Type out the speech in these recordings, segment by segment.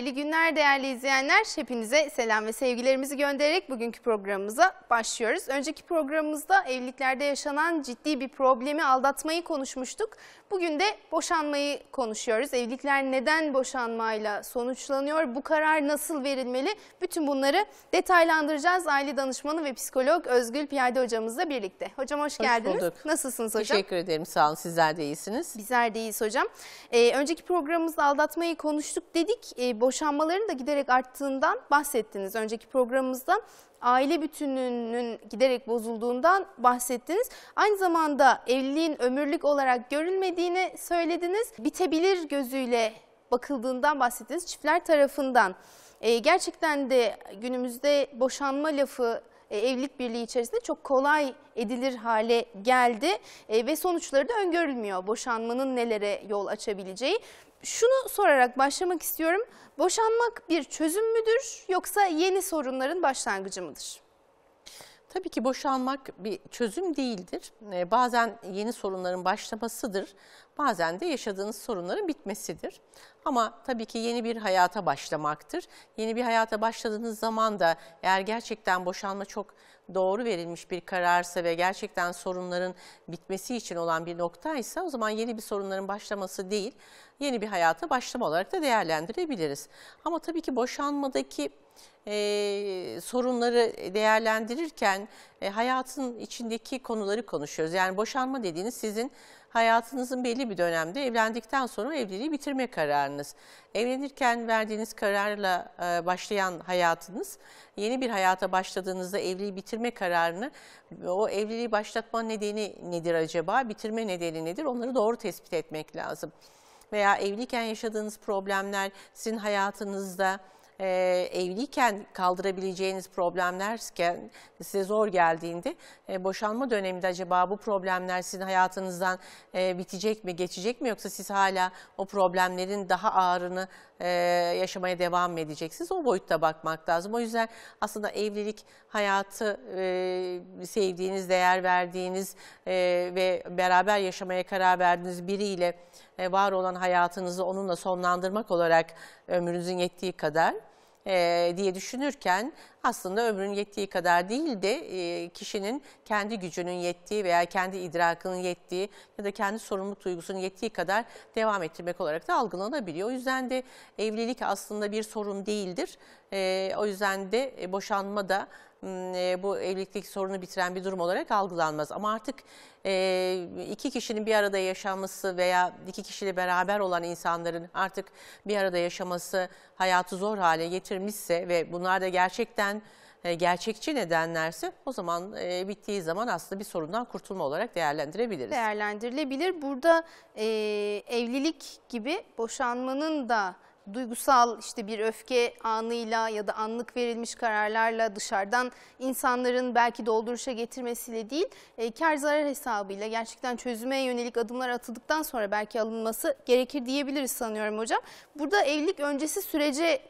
Hayırlı günler değerli izleyenler. Hepinize selam ve sevgilerimizi göndererek bugünkü programımıza başlıyoruz. Önceki programımızda evliliklerde yaşanan ciddi bir problemi aldatmayı konuşmuştuk. Bugün de boşanmayı konuşuyoruz. Evlilikler neden boşanmayla sonuçlanıyor? Bu karar nasıl verilmeli? Bütün bunları detaylandıracağız. Aile danışmanı ve psikolog Özgül Piyade hocamızla birlikte. Hocam hoş, hoş geldiniz. Bulduk. Nasılsınız hocam? Teşekkür ederim. Sağ olun. Sizler de iyisiniz. Bizler de iyiyiz hocam. Ee, önceki programımızda aldatmayı konuştuk dedik. Ee, boşanmaların da giderek arttığından bahsettiniz önceki programımızda aile bütünlüğünün giderek bozulduğundan bahsettiniz. Aynı zamanda evliliğin ömürlük olarak görülmediğini söylediniz. Bitebilir gözüyle bakıldığından bahsettiniz çiftler tarafından. E, gerçekten de günümüzde boşanma lafı e, evlilik birliği içerisinde çok kolay edilir hale geldi e, ve sonuçları da öngörülmüyor boşanmanın nelere yol açabileceği. Şunu sorarak başlamak istiyorum. Boşanmak bir çözüm müdür yoksa yeni sorunların başlangıcı mıdır? Tabii ki boşanmak bir çözüm değildir. Ee, bazen yeni sorunların başlamasıdır, bazen de yaşadığınız sorunların bitmesidir. Ama tabii ki yeni bir hayata başlamaktır. Yeni bir hayata başladığınız zaman da eğer gerçekten boşanma çok doğru verilmiş bir kararsa ve gerçekten sorunların bitmesi için olan bir noktaysa o zaman yeni bir sorunların başlaması değil, yeni bir hayata başlama olarak da değerlendirebiliriz. Ama tabii ki boşanmadaki e, sorunları değerlendirirken e, hayatın içindeki konuları konuşuyoruz. Yani boşanma dediğiniz sizin hayatınızın belli bir dönemde evlendikten sonra evliliği bitirme kararınız. Evlenirken verdiğiniz kararla e, başlayan hayatınız, yeni bir hayata başladığınızda evliliği bitirme kararını, o evliliği başlatma nedeni nedir acaba, bitirme nedeni nedir onları doğru tespit etmek lazım. Veya evliyken yaşadığınız problemler sizin hayatınızda, e, evliyken kaldırabileceğiniz problemlerken size zor geldiğinde e, boşanma döneminde acaba bu problemler sizin hayatınızdan e, bitecek mi, geçecek mi yoksa siz hala o problemlerin daha ağırını e, yaşamaya devam mı edeceksiniz? O boyutta bakmak lazım. O yüzden aslında evlilik hayatı e, sevdiğiniz, değer verdiğiniz e, ve beraber yaşamaya karar verdiğiniz biriyle e, var olan hayatınızı onunla sonlandırmak olarak ömrünüzün yettiği kadar e, diye düşünürken aslında ömrün yettiği kadar değil de e, kişinin kendi gücünün yettiği veya kendi idrakının yettiği ya da kendi sorumluluk duygusunun yettiği kadar devam ettirmek olarak da algılanabiliyor. O yüzden de evlilik aslında bir sorun değildir. E, o yüzden de e, boşanma da Hmm, e, bu evlilikteki sorunu bitiren bir durum olarak algılanmaz. Ama artık e, iki kişinin bir arada yaşaması veya iki kişiyle beraber olan insanların artık bir arada yaşaması hayatı zor hale getirmişse ve bunlar da gerçekten e, gerçekçi nedenlerse o zaman e, bittiği zaman aslında bir sorundan kurtulma olarak değerlendirebiliriz. Değerlendirilebilir. Burada e, evlilik gibi boşanmanın da duygusal işte bir öfke anıyla ya da anlık verilmiş kararlarla dışarıdan insanların belki dolduruşa getirmesiyle değil e, kar zarar hesabıyla gerçekten çözüme yönelik adımlar atıldıktan sonra belki alınması gerekir diyebiliriz sanıyorum hocam. Burada evlilik öncesi sürece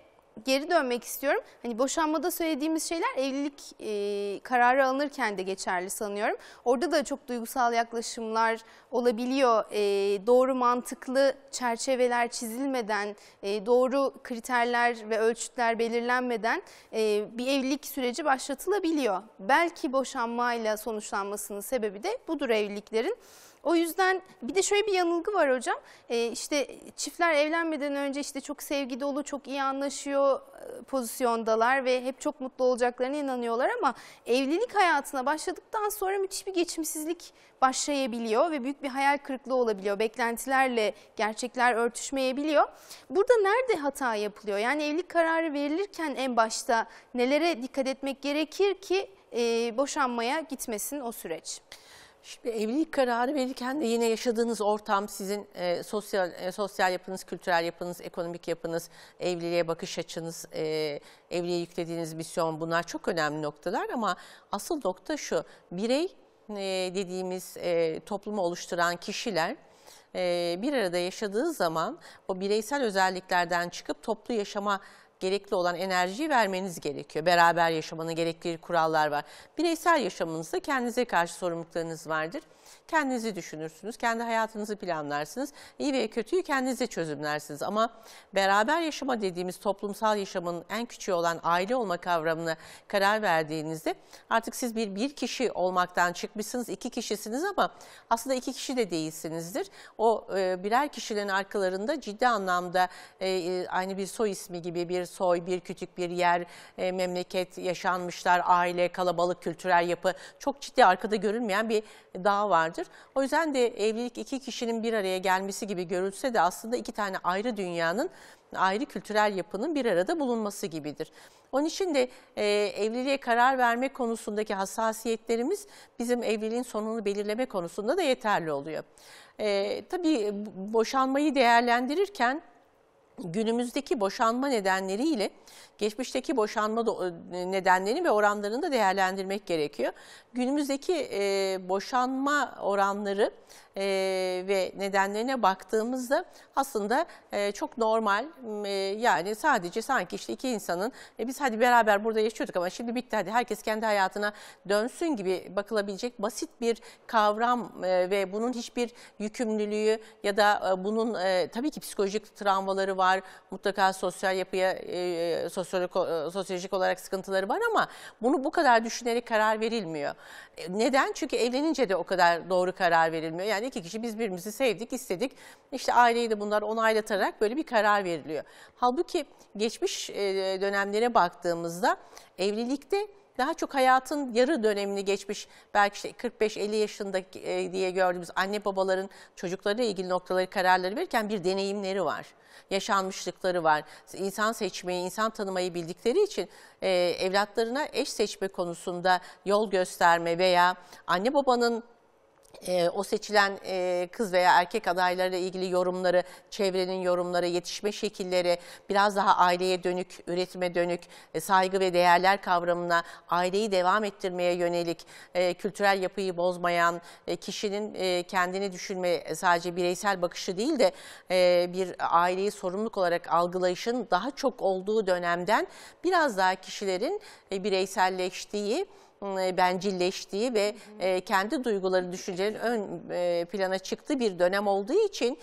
geri dönmek istiyorum. Hani boşanmada söylediğimiz şeyler evlilik e, kararı alınırken de geçerli sanıyorum. Orada da çok duygusal yaklaşımlar olabiliyor. E, doğru mantıklı çerçeveler çizilmeden, e, doğru kriterler ve ölçütler belirlenmeden e, bir evlilik süreci başlatılabiliyor. Belki boşanmayla sonuçlanmasının sebebi de budur evliliklerin. O yüzden bir de şöyle bir yanılgı var hocam. Ee, işte çiftler evlenmeden önce işte çok sevgi dolu, çok iyi anlaşıyor e, pozisyondalar ve hep çok mutlu olacaklarına inanıyorlar ama evlilik hayatına başladıktan sonra müthiş bir geçimsizlik başlayabiliyor ve büyük bir hayal kırıklığı olabiliyor. Beklentilerle gerçekler örtüşmeyebiliyor. Burada nerede hata yapılıyor? Yani evlilik kararı verilirken en başta nelere dikkat etmek gerekir ki e, boşanmaya gitmesin o süreç? Şimdi evlilik kararı verirken de yine yaşadığınız ortam, sizin e, sosyal e, sosyal yapınız, kültürel yapınız, ekonomik yapınız, evliliğe bakış açınız, e, evliliğe yüklediğiniz misyon bunlar çok önemli noktalar ama asıl nokta şu. Birey e, dediğimiz e, toplumu oluşturan kişiler e, bir arada yaşadığı zaman o bireysel özelliklerden çıkıp toplu yaşama gerekli olan enerjiyi vermeniz gerekiyor. Beraber yaşamanın gerekli kurallar var. Bireysel yaşamınızda kendinize karşı sorumluluklarınız vardır. Kendinizi düşünürsünüz, kendi hayatınızı planlarsınız. İyi ve kötüyü kendinize çözümlersiniz. Ama beraber yaşama dediğimiz toplumsal yaşamın en küçüğü olan aile olma kavramına karar verdiğinizde artık siz bir, bir kişi olmaktan çıkmışsınız, iki kişisiniz ama aslında iki kişi de değilsinizdir. O e, birer kişilerin arkalarında ciddi anlamda e, e aynı bir soy ismi gibi bir soy, bir küçük bir yer, e, memleket, yaşanmışlar, aile, kalabalık, kültürel yapı. Çok ciddi arkada görünmeyen bir dağ vardır. O yüzden de evlilik iki kişinin bir araya gelmesi gibi görülse de aslında iki tane ayrı dünyanın ayrı kültürel yapının bir arada bulunması gibidir. Onun için de e, evliliğe karar verme konusundaki hassasiyetlerimiz bizim evliliğin sonunu belirleme konusunda da yeterli oluyor. E, tabii boşanmayı değerlendirirken günümüzdeki boşanma nedenleriyle geçmişteki boşanma e, nedenlerini ve oranlarını da değerlendirmek gerekiyor. Günümüzdeki e, boşanma oranları e, ve nedenlerine baktığımızda aslında e, çok normal e, yani sadece sanki işte iki insanın e, biz hadi beraber burada yaşıyorduk ama şimdi bitti hadi herkes kendi hayatına dönsün gibi bakılabilecek basit bir kavram e, ve bunun hiçbir yükümlülüğü ya da e, bunun e, tabii ki psikolojik travmaları var mutlaka sosyal yapıya e, e sosyal e, sosyolojik olarak sıkıntıları var ama bunu bu kadar düşünerek karar verilmiyor. E, neden? Çünkü evlenince de o kadar doğru karar verilmiyor. Yani iki kişi biz birbirimizi sevdik, istedik. İşte aileyi de bunlar onaylatarak böyle bir karar veriliyor. Halbuki geçmiş e, dönemlere baktığımızda evlilikte daha çok hayatın yarı dönemini geçmiş belki işte 45-50 yaşında e, diye gördüğümüz anne babaların çocuklarıyla ilgili noktaları kararları verirken bir deneyimleri var. Yaşanmışlıkları var. İnsan seçmeyi, insan tanımayı bildikleri için e, evlatlarına eş seçme konusunda yol gösterme veya anne babanın e, o seçilen e, kız veya erkek adaylarıyla ilgili yorumları, çevrenin yorumları, yetişme şekilleri, biraz daha aileye dönük, üretime dönük, e, saygı ve değerler kavramına, aileyi devam ettirmeye yönelik, e, kültürel yapıyı bozmayan, e, kişinin e, kendini düşünme e, sadece bireysel bakışı değil de e, bir aileyi sorumluluk olarak algılayışın daha çok olduğu dönemden biraz daha kişilerin e, bireyselleştiği, e, bencilleştiği ve e, kendi duyguları, düşüncelerin ön e, plana çıktığı bir dönem olduğu için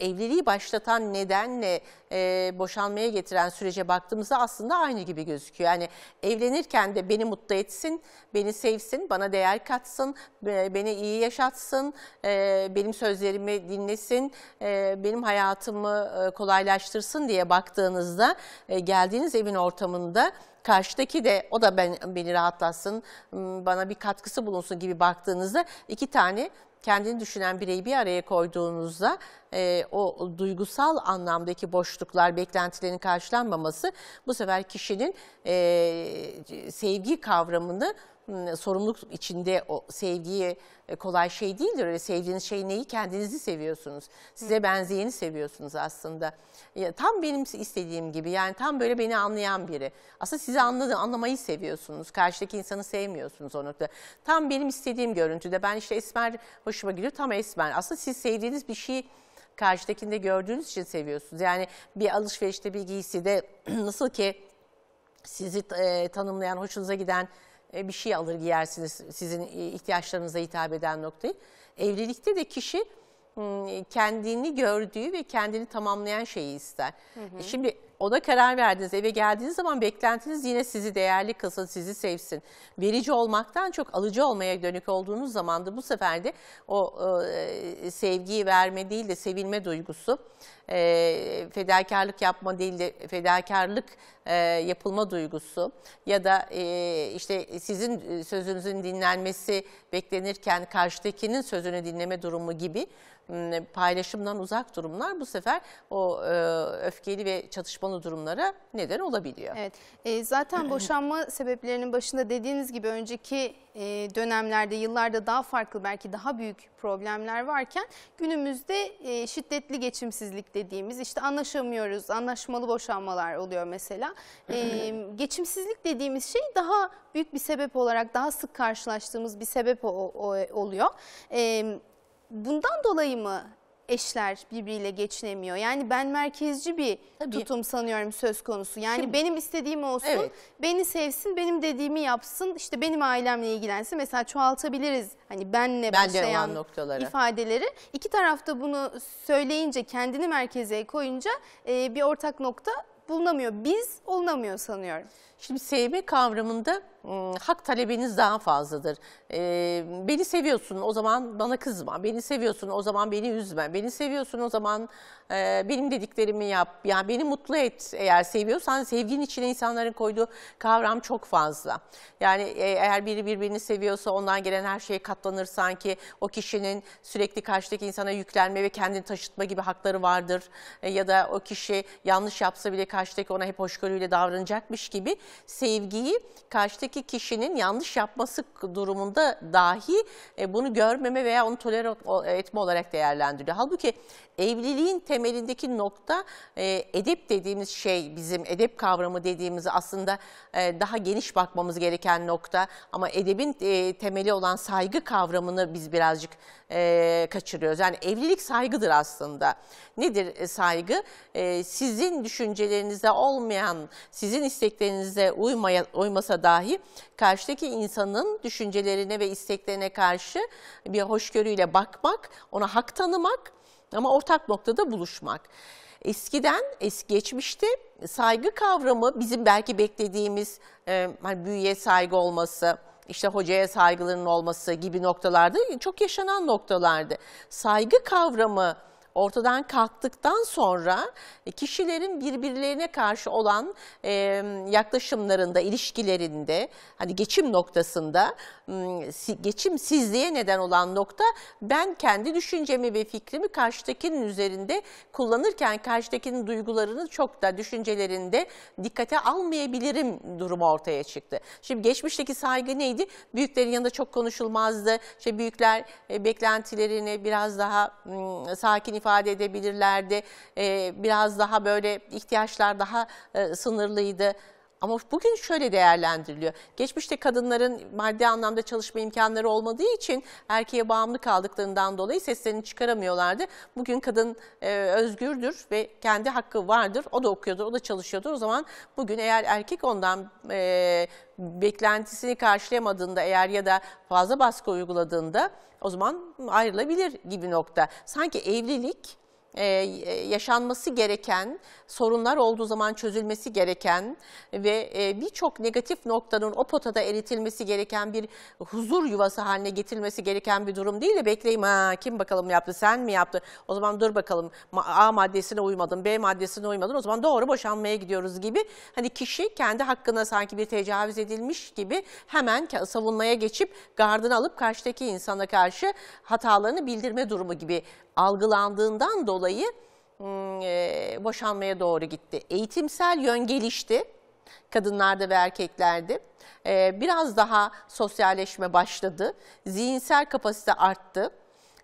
evliliği başlatan nedenle e, boşanmaya getiren sürece baktığımızda aslında aynı gibi gözüküyor. Yani evlenirken de beni mutlu etsin, beni sevsin, bana değer katsın, beni iyi yaşatsın, e, benim sözlerimi dinlesin, e, benim hayatımı e, kolaylaştırsın diye baktığınızda e, geldiğiniz evin ortamında karşıdaki de o da ben, beni rahatlatsın, bana bir katkısı bulunsun gibi baktığınızda iki tane kendini düşünen bireyi bir araya koyduğunuzda e, o duygusal anlamdaki boşluklar, beklentilerin karşılanmaması bu sefer kişinin e, sevgi kavramını sorumluluk içinde o sevgiyi e, kolay şey değildir. Öyle sevdiğiniz şey neyi? Kendinizi seviyorsunuz. Size benzeyeni seviyorsunuz aslında. Ya, tam benim istediğim gibi yani tam böyle beni anlayan biri. Aslında sizi anladı, anlamayı seviyorsunuz. Karşıdaki insanı sevmiyorsunuz o noktada. Tam benim istediğim görüntüde ben işte esmer hoşuma gidiyor tam esmer. Aslında siz sevdiğiniz bir şeyi karşıdakinde gördüğünüz için seviyorsunuz. Yani bir alışverişte bir giysi de nasıl ki sizi e, tanımlayan, hoşunuza giden e, bir şey alır giyersiniz sizin e, ihtiyaçlarınıza hitap eden noktayı. Evlilikte de kişi hmm, e, kendini gördüğü ve kendini tamamlayan şeyi ister. Hı hı. Şimdi ona karar verdiniz. Eve geldiğiniz zaman beklentiniz yine sizi değerli kılsın, sizi sevsin. Verici olmaktan çok alıcı olmaya dönük olduğunuz zaman da bu sefer de o e, sevgiyi verme değil de sevilme duygusu, e, fedakarlık yapma değil de fedakarlık e, yapılma duygusu ya da e, işte sizin e, sözünüzün dinlenmesi beklenirken karşıdakinin sözünü dinleme durumu gibi paylaşımdan uzak durumlar bu sefer o e, öfkeli ve çatışmalı durumlara neden olabiliyor. Evet. E, zaten boşanma sebeplerinin başında dediğiniz gibi önceki e, dönemlerde, yıllarda daha farklı belki daha büyük problemler varken günümüzde e, şiddetli geçimsizlik dediğimiz işte anlaşamıyoruz, anlaşmalı boşanmalar oluyor mesela. E, geçimsizlik dediğimiz şey daha büyük bir sebep olarak daha sık karşılaştığımız bir sebep o, o, oluyor. Evet bundan dolayı mı eşler birbiriyle geçinemiyor? Yani ben merkezci bir Tabii. tutum sanıyorum söz konusu. Yani Şimdi, benim istediğim olsun, evet. beni sevsin, benim dediğimi yapsın, işte benim ailemle ilgilensin. Mesela çoğaltabiliriz hani benle ben başlayan noktaları. ifadeleri. İki tarafta bunu söyleyince, kendini merkeze koyunca e, bir ortak nokta bulunamıyor. Biz olunamıyor sanıyorum. Şimdi sevme kavramında ıı, hak talebiniz daha fazladır. Ee, beni seviyorsun o zaman bana kızma, beni seviyorsun o zaman beni üzme, beni seviyorsun o zaman e, benim dediklerimi yap, yani beni mutlu et eğer seviyorsan sevginin içine insanların koyduğu kavram çok fazla. Yani e, eğer biri birbirini seviyorsa ondan gelen her şeye katlanır sanki o kişinin sürekli karşıdaki insana yüklenme ve kendini taşıtma gibi hakları vardır. E, ya da o kişi yanlış yapsa bile karşıdaki ona hep hoşgörüyle davranacakmış gibi sevgiyi karşıdaki kişinin yanlış yapması durumunda dahi e, bunu görmeme veya onu toler etme olarak değerlendiriyor. Halbuki evliliğin temelindeki nokta e, edep dediğimiz şey bizim edep kavramı dediğimiz aslında e, daha geniş bakmamız gereken nokta ama edebin temeli olan saygı kavramını biz birazcık e, kaçırıyoruz. Yani evlilik saygıdır aslında. Nedir e, saygı? E, sizin düşüncelerinize olmayan, sizin isteklerinize uymaya, uymasa dahi karşıdaki insanın düşüncelerine ve isteklerine karşı bir hoşgörüyle bakmak, ona hak tanımak ama ortak noktada buluşmak. Eskiden, eski geçmişte saygı kavramı bizim belki beklediğimiz e, hani büyüye saygı olması, işte hocaya saygılarının olması gibi noktalarda çok yaşanan noktalardı. Saygı kavramı ortadan kalktıktan sonra e, kişilerin birbirlerine karşı olan e, yaklaşımlarında, ilişkilerinde, hani geçim noktasında, geçimsizliğe neden olan nokta ben kendi düşüncemi ve fikrimi karşıdakinin üzerinde kullanırken karşıdakinin duygularını çok da düşüncelerinde dikkate almayabilirim durumu ortaya çıktı. Şimdi geçmişteki saygı neydi? Büyüklerin yanında çok konuşulmazdı. İşte büyükler e, beklentilerini biraz daha sakin ifade edebilirlerdi. Ee, biraz daha böyle ihtiyaçlar daha e, sınırlıydı. Ama bugün şöyle değerlendiriliyor. Geçmişte kadınların maddi anlamda çalışma imkanları olmadığı için erkeğe bağımlı kaldıklarından dolayı seslerini çıkaramıyorlardı. Bugün kadın e, özgürdür ve kendi hakkı vardır. O da okuyordur, o da çalışıyordur. O zaman bugün eğer erkek ondan e, beklentisini karşılayamadığında eğer ya da fazla baskı uyguladığında o zaman ayrılabilir gibi nokta. Sanki evlilik e, e, yaşanması gereken, sorunlar olduğu zaman çözülmesi gereken ve e, birçok negatif noktanın o potada eritilmesi gereken bir huzur yuvası haline getirilmesi gereken bir durum değil de bekleyeyim ha kim bakalım yaptı sen mi yaptı o zaman dur bakalım A maddesine uymadın B maddesine uymadın o zaman doğru boşanmaya gidiyoruz gibi hani kişi kendi hakkına sanki bir tecavüz edilmiş gibi hemen savunmaya geçip gardını alıp karşıdaki insana karşı hatalarını bildirme durumu gibi algılandığından dolayı hmm, e, boşanmaya doğru gitti. Eğitimsel yön gelişti kadınlarda ve erkeklerde. E, biraz daha sosyalleşme başladı. Zihinsel kapasite arttı.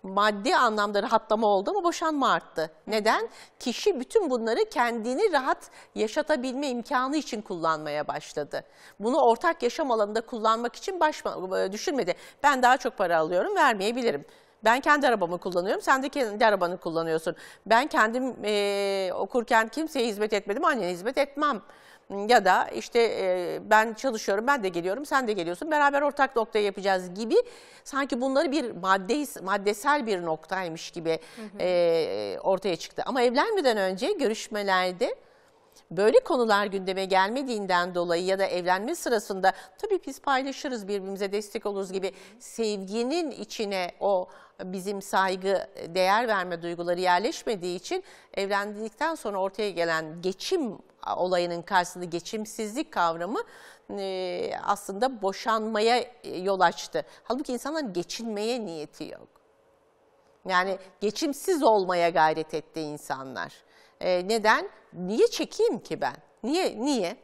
Maddi anlamda rahatlama oldu ama boşanma arttı. Neden? Kişi bütün bunları kendini rahat yaşatabilme imkanı için kullanmaya başladı. Bunu ortak yaşam alanında kullanmak için baş, e, düşünmedi. Ben daha çok para alıyorum vermeyebilirim ben kendi arabamı kullanıyorum, sen de kendi arabanı kullanıyorsun. Ben kendim e, okurken kimseye hizmet etmedim, annene hizmet etmem. Ya da işte e, ben çalışıyorum, ben de geliyorum, sen de geliyorsun, beraber ortak noktaya yapacağız gibi. Sanki bunları bir madde, maddesel bir noktaymış gibi hı hı. E, ortaya çıktı. Ama evlenmeden önce görüşmelerde böyle konular gündeme gelmediğinden dolayı ya da evlenme sırasında tabii biz paylaşırız birbirimize destek oluruz gibi sevginin içine o bizim saygı, değer verme duyguları yerleşmediği için evlendikten sonra ortaya gelen geçim olayının karşısında geçimsizlik kavramı aslında boşanmaya yol açtı. Halbuki insanların geçinmeye niyeti yok. Yani geçimsiz olmaya gayret etti insanlar. E, neden? Niye çekeyim ki ben? Niye? Niye?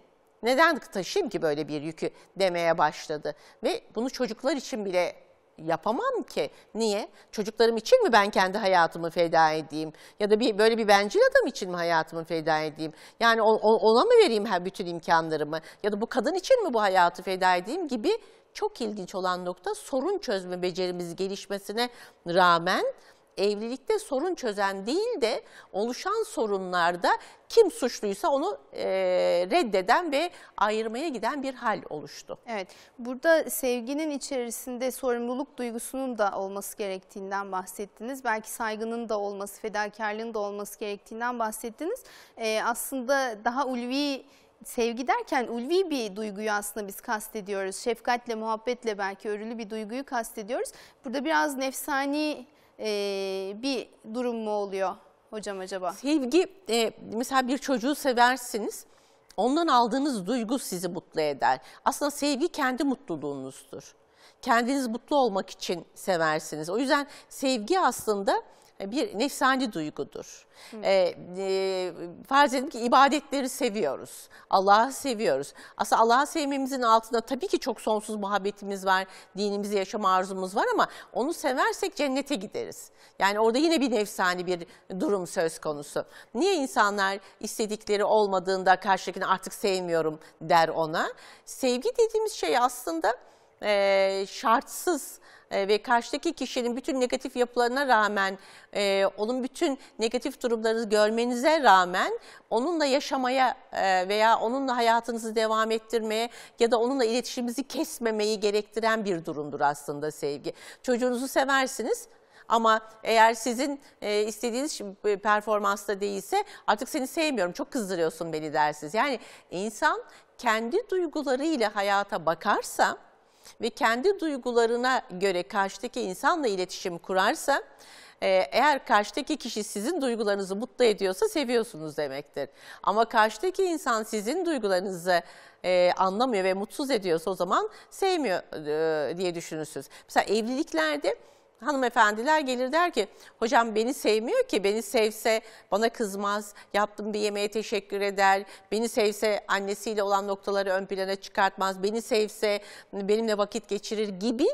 Neden taşıyayım ki böyle bir yükü demeye başladı. Ve bunu çocuklar için bile yapamam ki. Niye? Çocuklarım için mi ben kendi hayatımı feda edeyim? Ya da bir böyle bir bencil adam için mi hayatımı feda edeyim? Yani ona mı vereyim her bütün imkanlarımı? Ya da bu kadın için mi bu hayatı feda edeyim gibi çok ilginç olan nokta sorun çözme becerimiz gelişmesine rağmen evlilikte sorun çözen değil de oluşan sorunlarda kim suçluysa onu e, reddeden ve ayırmaya giden bir hal oluştu. Evet burada sevginin içerisinde sorumluluk duygusunun da olması gerektiğinden bahsettiniz. Belki saygının da olması, fedakarlığın da olması gerektiğinden bahsettiniz. E, aslında daha ulvi sevgi derken ulvi bir duyguyu aslında biz kastediyoruz. Şefkatle, muhabbetle belki örülü bir duyguyu kastediyoruz. Burada biraz nefsani e, bir durum mu oluyor hocam acaba? Sevgi, e, mesela bir çocuğu seversiniz. Ondan aldığınız duygu sizi mutlu eder. Aslında sevgi kendi mutluluğunuzdur. Kendiniz mutlu olmak için seversiniz. O yüzden sevgi aslında e, bir nefsani duygudur. E, e, farz edin ki ibadetleri seviyoruz. Allah'ı seviyoruz. Aslında Allah'ı sevmemizin altında tabii ki çok sonsuz muhabbetimiz var. Dinimizi yaşama arzumuz var ama onu seversek cennete gideriz. Yani orada yine bir nefsani bir durum söz konusu. Niye insanlar istedikleri olmadığında karşıdakini artık sevmiyorum der ona? Sevgi dediğimiz şey aslında e, şartsız e, ve karşıdaki kişinin bütün negatif yapılarına rağmen, e, onun bütün negatif durumlarını görmenize rağmen onunla yaşamaya e, veya onunla hayatınızı devam ettirmeye ya da onunla iletişimimizi kesmemeyi gerektiren bir durumdur aslında sevgi. Çocuğunuzu seversiniz ama eğer sizin e, istediğiniz performansta değilse artık seni sevmiyorum çok kızdırıyorsun beni dersiniz. Yani insan kendi duygularıyla hayata bakarsa ve kendi duygularına göre karşıdaki insanla iletişim kurarsa e, eğer karşıdaki kişi sizin duygularınızı mutlu ediyorsa seviyorsunuz demektir. Ama karşıdaki insan sizin duygularınızı e, anlamıyor ve mutsuz ediyorsa o zaman sevmiyor e, diye düşünürsünüz. Mesela evliliklerde hanımefendiler gelir der ki hocam beni sevmiyor ki beni sevse bana kızmaz yaptığım bir yemeğe teşekkür eder beni sevse annesiyle olan noktaları ön plana çıkartmaz beni sevse benimle vakit geçirir gibi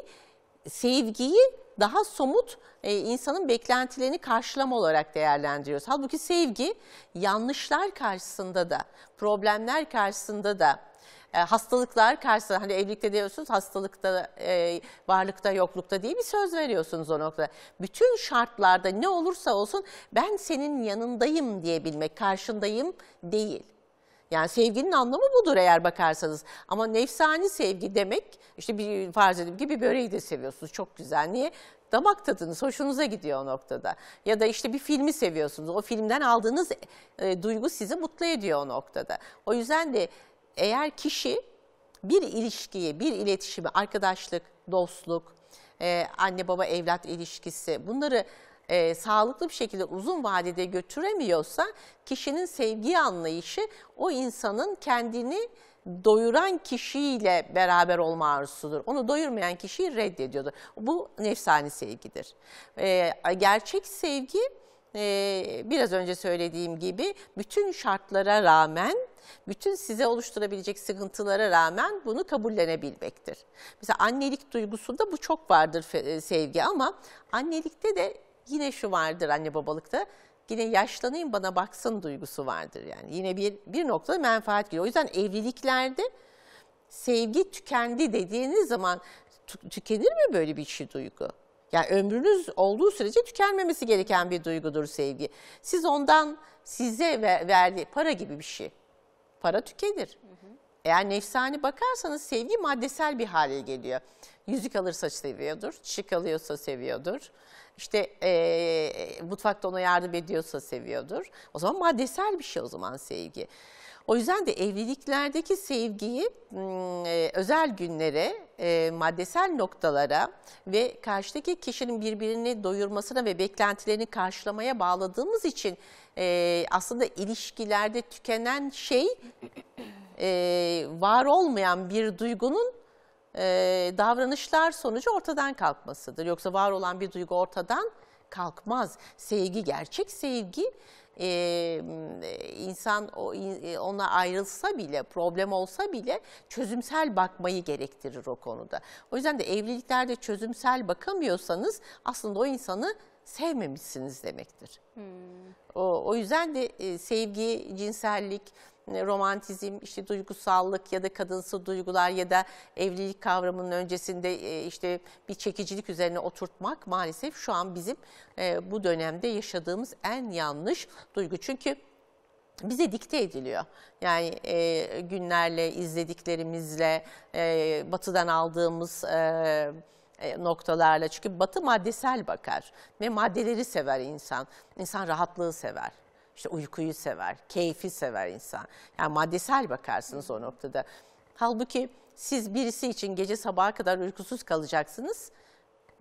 sevgiyi daha somut e, insanın beklentilerini karşılama olarak değerlendiriyoruz. Halbuki sevgi yanlışlar karşısında da problemler karşısında da e, hastalıklar karşısında hani evlilikte diyorsunuz hastalıkta e, varlıkta yoklukta diye bir söz veriyorsunuz o noktada. Bütün şartlarda ne olursa olsun ben senin yanındayım diyebilmek karşındayım değil. Yani sevginin anlamı budur eğer bakarsanız. Ama nefsani sevgi demek işte bir farz edeyim gibi böreği de seviyorsunuz çok güzel. Niye? Damak tadınız hoşunuza gidiyor o noktada. Ya da işte bir filmi seviyorsunuz. O filmden aldığınız e, duygu sizi mutlu ediyor o noktada. O yüzden de eğer kişi bir ilişkiye, bir iletişime, arkadaşlık, dostluk, e, anne baba evlat ilişkisi bunları e, sağlıklı bir şekilde uzun vadede götüremiyorsa kişinin sevgi anlayışı o insanın kendini doyuran kişiyle beraber olma arzusudur. Onu doyurmayan kişiyi reddediyordur. Bu nefsani sevgidir. E, gerçek sevgi e, biraz önce söylediğim gibi bütün şartlara rağmen bütün size oluşturabilecek sıkıntılara rağmen bunu kabullenebilmektir. Mesela annelik duygusunda bu çok vardır e, sevgi ama annelikte de yine şu vardır anne babalıkta yine yaşlanayım bana baksın duygusu vardır yani. Yine bir, bir noktada menfaat geliyor. O yüzden evliliklerde sevgi tükendi dediğiniz zaman tükenir mi böyle bir şey duygu? Yani ömrünüz olduğu sürece tükenmemesi gereken bir duygudur sevgi. Siz ondan size ver, verdiği para gibi bir şey para tükenir. Hı hı. Eğer nefsani bakarsanız sevgi maddesel bir hale geliyor. Yüzük alırsa seviyordur, çiçek alıyorsa seviyordur. İşte e, mutfakta ona yardım ediyorsa seviyordur. O zaman maddesel bir şey o zaman sevgi. O yüzden de evliliklerdeki sevgiyi e, özel günlere, e, maddesel noktalara ve karşıdaki kişinin birbirini doyurmasına ve beklentilerini karşılamaya bağladığımız için e, aslında ilişkilerde tükenen şey var olmayan bir duygunun davranışlar sonucu ortadan kalkmasıdır. Yoksa var olan bir duygu ortadan kalkmaz. Sevgi, gerçek sevgi e, insan o, ona ayrılsa bile, problem olsa bile çözümsel bakmayı gerektirir o konuda. O yüzden de evliliklerde çözümsel bakamıyorsanız aslında o insanı sevmemişsiniz demektir. Hmm. O, o yüzden de e, sevgi, cinsellik, Hani romantizm, işte duygusallık ya da kadınsı duygular ya da evlilik kavramının öncesinde e, işte bir çekicilik üzerine oturtmak maalesef şu an bizim e, bu dönemde yaşadığımız en yanlış duygu. Çünkü bize dikte ediliyor. Yani e, günlerle, izlediklerimizle, e, batıdan aldığımız... E, e noktalarla. Çünkü batı maddesel bakar ve maddeleri sever insan. İnsan rahatlığı sever. İşte uykuyu sever, keyfi sever insan. Yani maddesel bakarsınız o noktada. Halbuki siz birisi için gece sabaha kadar uykusuz kalacaksınız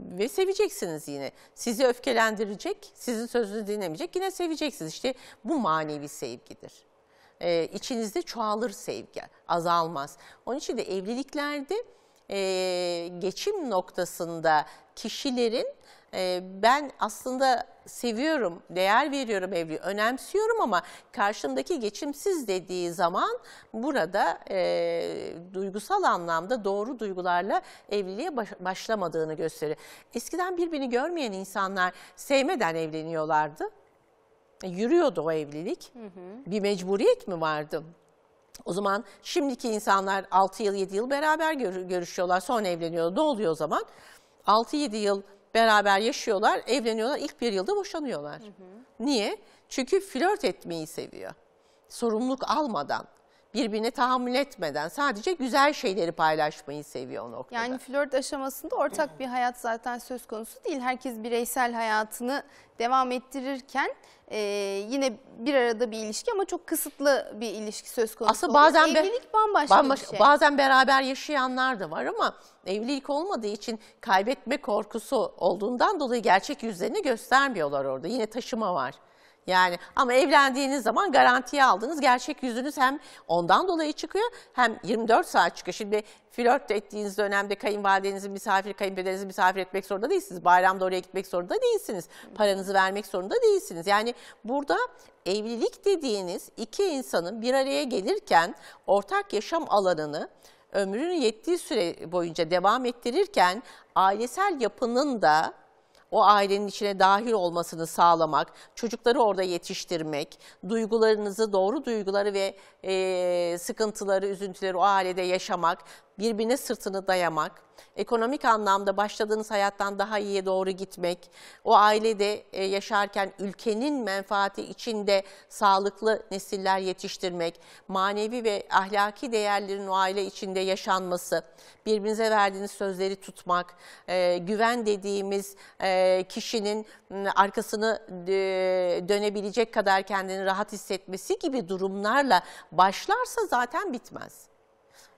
ve seveceksiniz yine. Sizi öfkelendirecek, sizin sözünü dinlemeyecek yine seveceksiniz. İşte bu manevi sevgidir. Ee, içinizde çoğalır sevgi, azalmaz. Onun için de evliliklerde e, geçim noktasında kişilerin ben aslında seviyorum, değer veriyorum evliliği, önemsiyorum ama karşımdaki geçimsiz dediği zaman burada e, duygusal anlamda doğru duygularla evliliğe baş, başlamadığını gösterir. Eskiden birbirini görmeyen insanlar sevmeden evleniyorlardı. E, yürüyordu o evlilik. Hı hı. Bir mecburiyet mi vardı? O zaman şimdiki insanlar 6 yıl 7 yıl beraber görüşüyorlar sonra evleniyorlar. Ne oluyor o zaman? 6-7 yıl beraber yaşıyorlar, evleniyorlar, ilk bir yılda boşanıyorlar. Hı hı. Niye? Çünkü flört etmeyi seviyor. Sorumluluk almadan birbirine tahammül etmeden sadece güzel şeyleri paylaşmayı seviyor noktada. Yani flört aşamasında ortak bir hayat zaten söz konusu değil. Herkes bireysel hayatını devam ettirirken e, yine bir arada bir ilişki ama çok kısıtlı bir ilişki söz konusu. Aslında bazen evlilik bambaşka, bambaşka bir şey. Bazen beraber yaşayanlar da var ama evlilik olmadığı için kaybetme korkusu olduğundan dolayı gerçek yüzlerini göstermiyorlar orada. Yine taşıma var. Yani ama evlendiğiniz zaman garantiye aldınız. Gerçek yüzünüz hem ondan dolayı çıkıyor hem 24 saat çıkıyor. Şimdi flört ettiğiniz dönemde kayınvalidenizin misafir, kayınpederinizin misafir etmek zorunda değilsiniz. Bayramda oraya gitmek zorunda değilsiniz. Paranızı vermek zorunda değilsiniz. Yani burada evlilik dediğiniz iki insanın bir araya gelirken ortak yaşam alanını ömrünün yettiği süre boyunca devam ettirirken ailesel yapının da o ailenin içine dahil olmasını sağlamak, çocukları orada yetiştirmek, duygularınızı, doğru duyguları ve e, sıkıntıları, üzüntüleri o ailede yaşamak birbirine sırtını dayamak, ekonomik anlamda başladığınız hayattan daha iyiye doğru gitmek, o ailede e, yaşarken ülkenin menfaati içinde sağlıklı nesiller yetiştirmek, manevi ve ahlaki değerlerin o aile içinde yaşanması, birbirinize verdiğiniz sözleri tutmak, e, güven dediğimiz e, kişinin arkasını dönebilecek kadar kendini rahat hissetmesi gibi durumlarla başlarsa zaten bitmez.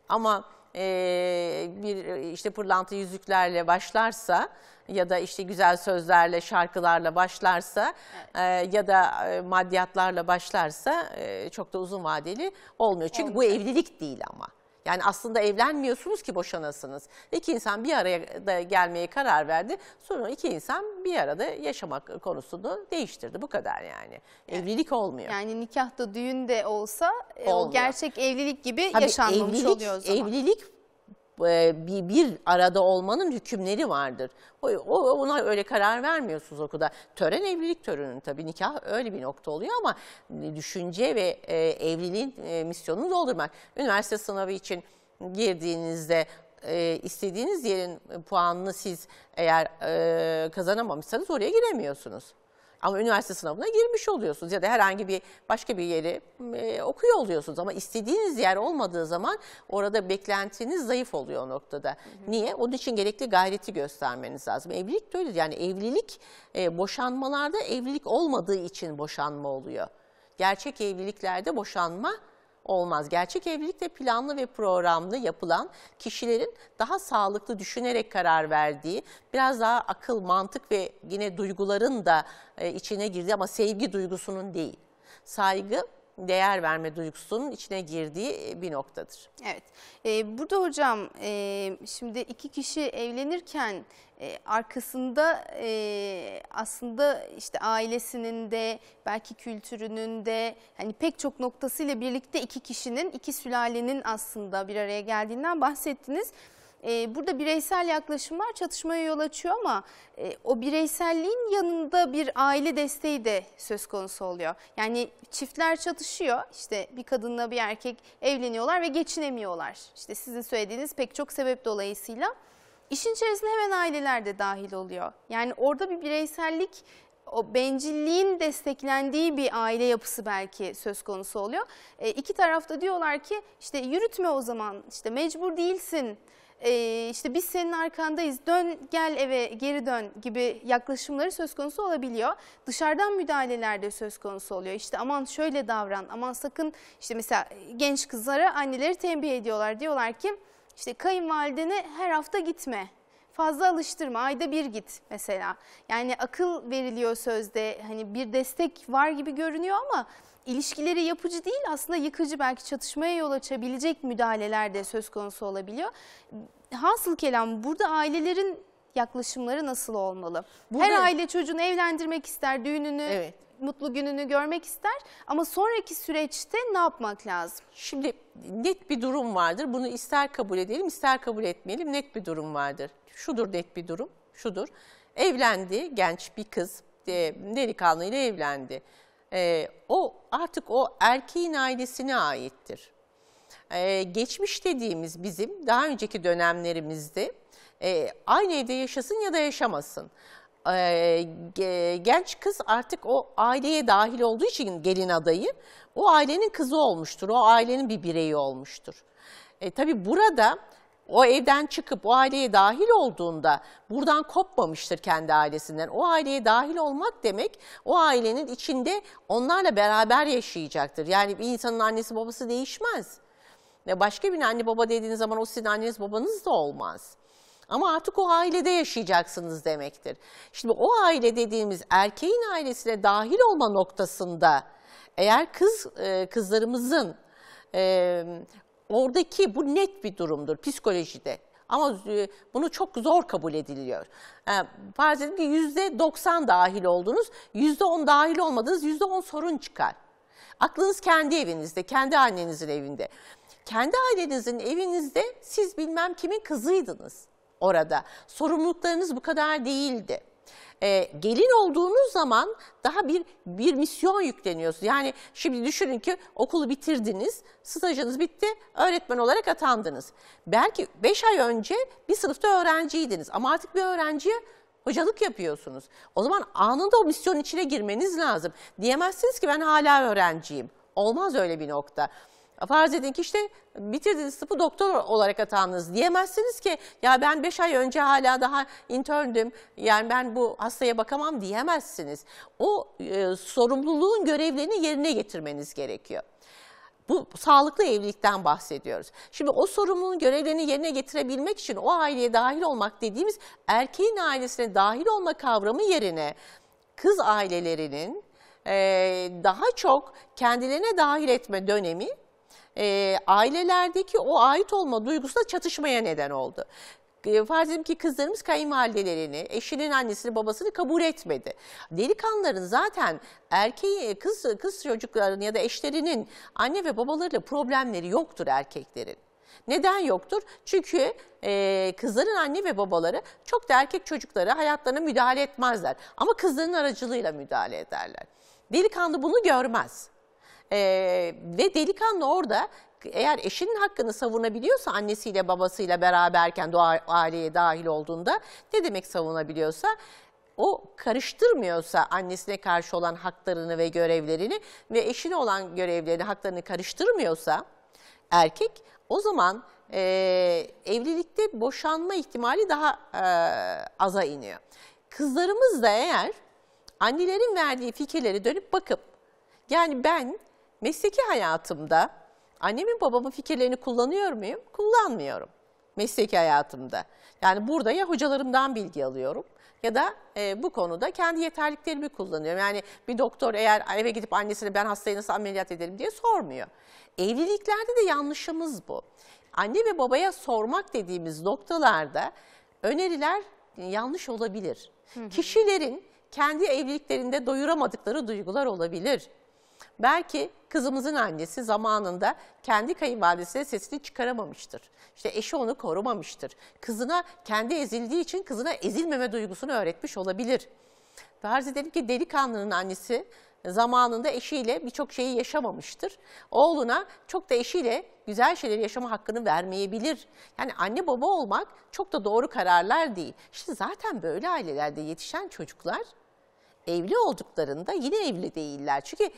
Ama e, bir işte pırlanta yüzüklerle başlarsa ya da işte güzel sözlerle, şarkılarla başlarsa evet. e, ya da e, maddiyatlarla başlarsa e, çok da uzun vadeli olmuyor. Çünkü Olmuş. bu evlilik değil ama. Yani aslında evlenmiyorsunuz ki boşanasınız. İki insan bir araya da gelmeye karar verdi. Sonra iki insan bir arada yaşamak konusunu değiştirdi. Bu kadar yani. yani Evlilik olmuyor. Yani nikahta düğün de olsa e, Olmuyor. o gerçek evlilik gibi Tabii yaşanmamış evlilik, oluyor o zaman. Evlilik e, bir, bir arada olmanın hükümleri vardır. O, ona öyle karar vermiyorsunuz okuda. Tören evlilik töreni tabii nikah öyle bir nokta oluyor ama düşünce ve e, evliliğin e, misyonunu doldurmak. Üniversite sınavı için girdiğinizde e, istediğiniz yerin puanını siz eğer e, kazanamamışsanız oraya giremiyorsunuz. Ama üniversite sınavına girmiş oluyorsunuz ya da herhangi bir başka bir yeri e, okuyor oluyorsunuz. Ama istediğiniz yer olmadığı zaman orada beklentiniz zayıf oluyor o noktada. Hı hı. Niye? Onun için gerekli gayreti göstermeniz lazım. Evlilik de öyle. Yani evlilik e, boşanmalarda evlilik olmadığı için boşanma oluyor. Gerçek evliliklerde boşanma olmaz. Gerçek evlilik de planlı ve programlı yapılan kişilerin daha sağlıklı düşünerek karar verdiği, biraz daha akıl, mantık ve yine duyguların da e, içine girdiği ama sevgi duygusunun değil. Saygı değer verme duygusunun içine girdiği e, bir noktadır. Evet. Ee, burada hocam e, şimdi iki kişi evlenirken e, arkasında e, aslında işte ailesinin de belki kültürünün de hani pek çok noktasıyla birlikte iki kişinin iki sülalenin aslında bir araya geldiğinden bahsettiniz. Ee, burada bireysel yaklaşımlar çatışmaya yol açıyor ama e, o bireyselliğin yanında bir aile desteği de söz konusu oluyor. Yani çiftler çatışıyor işte bir kadınla bir erkek evleniyorlar ve geçinemiyorlar. İşte sizin söylediğiniz pek çok sebep dolayısıyla. işin içerisinde hemen aileler de dahil oluyor. Yani orada bir bireysellik o bencilliğin desteklendiği bir aile yapısı belki söz konusu oluyor. E, iki tarafta diyorlar ki işte yürütme o zaman işte mecbur değilsin e, işte biz senin arkandayız dön gel eve geri dön gibi yaklaşımları söz konusu olabiliyor. Dışarıdan müdahaleler de söz konusu oluyor. İşte aman şöyle davran aman sakın işte mesela genç kızlara anneleri tembih ediyorlar diyorlar ki işte kayınvalidene her hafta gitme fazla alıştırma ayda bir git mesela. Yani akıl veriliyor sözde hani bir destek var gibi görünüyor ama ilişkileri yapıcı değil aslında yıkıcı belki çatışmaya yol açabilecek müdahaleler de söz konusu olabiliyor. Hasıl kelam burada ailelerin yaklaşımları nasıl olmalı? Burada... Her aile çocuğunu evlendirmek ister, düğününü, evet. mutlu gününü görmek ister ama sonraki süreçte ne yapmak lazım? Şimdi net bir durum vardır. Bunu ister kabul edelim, ister kabul etmeyelim net bir durum vardır. Şudur net bir durum, şudur. Evlendi genç bir kız, e, delikanlı ile evlendi e, o artık o erkeğin ailesine aittir. E, geçmiş dediğimiz bizim daha önceki dönemlerimizde e, aynı evde yaşasın ya da yaşamasın. E, genç kız artık o aileye dahil olduğu için gelin adayı o ailenin kızı olmuştur, o ailenin bir bireyi olmuştur. E, tabii burada o evden çıkıp o aileye dahil olduğunda buradan kopmamıştır kendi ailesinden. O aileye dahil olmak demek o ailenin içinde onlarla beraber yaşayacaktır. Yani bir insanın annesi babası değişmez. Ve başka bir anne baba dediğiniz zaman o sizin anneniz babanız da olmaz. Ama artık o ailede yaşayacaksınız demektir. Şimdi o aile dediğimiz erkeğin ailesine dahil olma noktasında eğer kız e, kızlarımızın e, oradaki bu net bir durumdur psikolojide. Ama e, bunu çok zor kabul ediliyor. Yani e, farz edin ki yüzde 90 dahil oldunuz, yüzde 10 dahil olmadınız, yüzde 10 sorun çıkar. Aklınız kendi evinizde, kendi annenizin evinde. Kendi ailenizin evinizde siz bilmem kimin kızıydınız orada. Sorumluluklarınız bu kadar değildi e, gelin olduğunuz zaman daha bir bir misyon yükleniyorsunuz. Yani şimdi düşünün ki okulu bitirdiniz, stajınız bitti, öğretmen olarak atandınız. Belki 5 ay önce bir sınıfta öğrenciydiniz ama artık bir öğrenciye hocalık yapıyorsunuz. O zaman anında o misyon içine girmeniz lazım. Diyemezsiniz ki ben hala öğrenciyim. Olmaz öyle bir nokta farz edin ki işte bitirdiniz tıpı doktor olarak atandınız. Diyemezsiniz ki ya ben 5 ay önce hala daha interndim yani ben bu hastaya bakamam diyemezsiniz. O e, sorumluluğun görevlerini yerine getirmeniz gerekiyor. Bu sağlıklı evlilikten bahsediyoruz. Şimdi o sorumluluğun görevlerini yerine getirebilmek için o aileye dahil olmak dediğimiz erkeğin ailesine dahil olma kavramı yerine kız ailelerinin e, daha çok kendilerine dahil etme dönemi e, ailelerdeki o ait olma duygusu da çatışmaya neden oldu e, farz edelim ki kızlarımız kayınvalidelerini, eşinin annesini, babasını kabul etmedi. Delikanlıların zaten erkeği, kız, kız çocuklarının ya da eşlerinin anne ve babalarıyla problemleri yoktur erkeklerin. Neden yoktur? Çünkü e, kızların anne ve babaları çok da erkek çocuklara hayatlarına müdahale etmezler. Ama kızların aracılığıyla müdahale ederler. Delikanlı bunu görmez. E, ve delikanlı orada eğer eşinin hakkını savunabiliyorsa annesiyle babasıyla beraberken doğa aileye dahil olduğunda ne demek savunabiliyorsa o karıştırmıyorsa annesine karşı olan haklarını ve görevlerini ve eşine olan görevlerini, haklarını karıştırmıyorsa erkek o zaman e, evlilikte boşanma ihtimali daha e, aza iniyor. Kızlarımız da eğer annelerin verdiği fikirleri dönüp bakıp yani ben mesleki hayatımda annemin babamın fikirlerini kullanıyor muyum? Kullanmıyorum mesleki hayatımda. Yani burada ya hocalarımdan bilgi alıyorum ya da e, bu konuda kendi yeterliklerimi kullanıyorum. Yani bir doktor eğer eve gidip annesine ben hastayı nasıl ameliyat ederim diye sormuyor. Evliliklerde de yanlışımız bu. Anne ve babaya sormak dediğimiz noktalarda öneriler e, yanlış olabilir. Hı hı. Kişilerin kendi evliliklerinde doyuramadıkları duygular olabilir. Belki kızımızın annesi zamanında kendi kayınvalidesine sesini çıkaramamıştır. İşte eşi onu korumamıştır. Kızına kendi ezildiği için kızına ezilmeme duygusunu öğretmiş olabilir. Farz edelim ki delikanlının annesi zamanında eşiyle birçok şeyi yaşamamıştır. Oğluna çok da eşiyle güzel şeyleri yaşama hakkını vermeyebilir. Yani anne baba olmak çok da doğru kararlar değil. İşte zaten böyle ailelerde yetişen çocuklar evli olduklarında yine evli değiller. Çünkü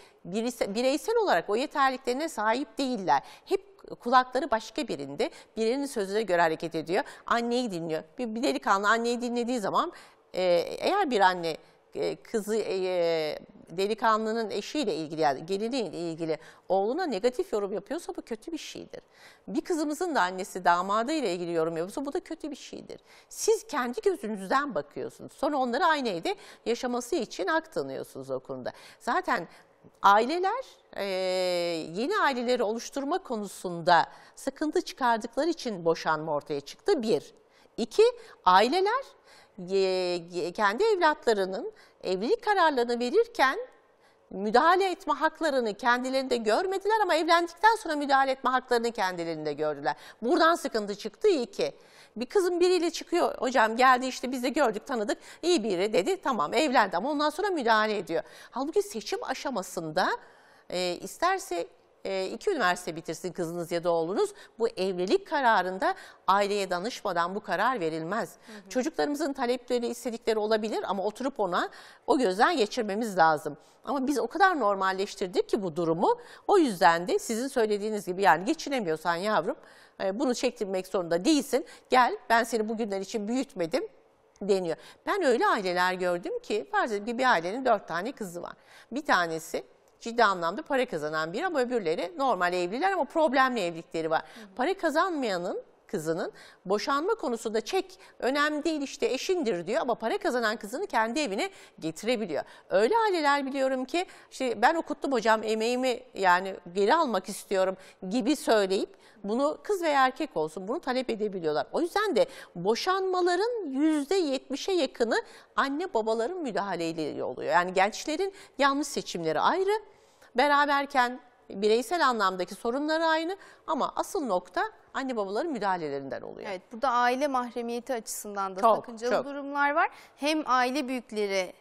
bireysel olarak o yeterliklerine sahip değiller. Hep kulakları başka birinde birinin sözüne göre hareket ediyor. Anneyi dinliyor. Bir, delikanlı anneyi dinlediği zaman eğer bir anne e, kızı e, e, delikanlının eşiyle ilgili yani geliniyle ilgili oğluna negatif yorum yapıyorsa bu kötü bir şeydir. Bir kızımızın da annesi damadı ile ilgili yorum yapıyorsa bu da kötü bir şeydir. Siz kendi gözünüzden bakıyorsunuz. Sonra onları aynı evde yaşaması için hak tanıyorsunuz o konuda. Zaten aileler yeni aileleri oluşturma konusunda sıkıntı çıkardıkları için boşanma ortaya çıktı bir. İki, aileler kendi evlatlarının evlilik kararlarını verirken müdahale etme haklarını kendilerinde görmediler ama evlendikten sonra müdahale etme haklarını kendilerinde gördüler. Buradan sıkıntı çıktı iyi ki. Bir kızım biriyle çıkıyor hocam geldi işte biz de gördük tanıdık iyi biri dedi tamam evlendi ama ondan sonra müdahale ediyor. Halbuki seçim aşamasında e, isterse e, iki üniversite bitirsin kızınız ya da oğlunuz. Bu evlilik kararında aileye danışmadan bu karar verilmez. Hı hı. Çocuklarımızın talepleri, istedikleri olabilir ama oturup ona o gözden geçirmemiz lazım. Ama biz o kadar normalleştirdik ki bu durumu. O yüzden de sizin söylediğiniz gibi yani geçinemiyorsan yavrum e, bunu çektirmek zorunda değilsin. Gel ben seni bugünler için büyütmedim deniyor. Ben öyle aileler gördüm ki farz edin bir ailenin dört tane kızı var. Bir tanesi ciddi anlamda para kazanan biri ama öbürleri normal evliler ama problemli evlilikleri var. Hı hı. Para kazanmayanın kızının boşanma konusunda çek önemli değil işte eşindir diyor ama para kazanan kızını kendi evine getirebiliyor. Öyle aileler biliyorum ki işte ben okuttum hocam emeğimi yani geri almak istiyorum gibi söyleyip bunu kız veya erkek olsun bunu talep edebiliyorlar. O yüzden de boşanmaların %70'e yakını anne babaların müdahaleleri oluyor. Yani gençlerin yanlış seçimleri ayrı, beraberken bireysel anlamdaki sorunları aynı ama asıl nokta anne babaların müdahalelerinden oluyor. Evet burada aile mahremiyeti açısından da çok, sakıncalı çok. durumlar var. Hem aile büyükleri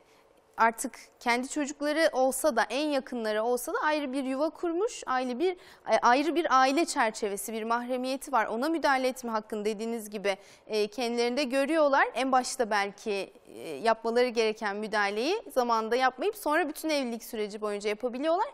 artık kendi çocukları olsa da en yakınları olsa da ayrı bir yuva kurmuş, ayrı bir e, ayrı bir aile çerçevesi, bir mahremiyeti var. Ona müdahale etme hakkını dediğiniz gibi e, kendilerinde görüyorlar. En başta belki e, yapmaları gereken müdahaleyi zamanında yapmayıp sonra bütün evlilik süreci boyunca yapabiliyorlar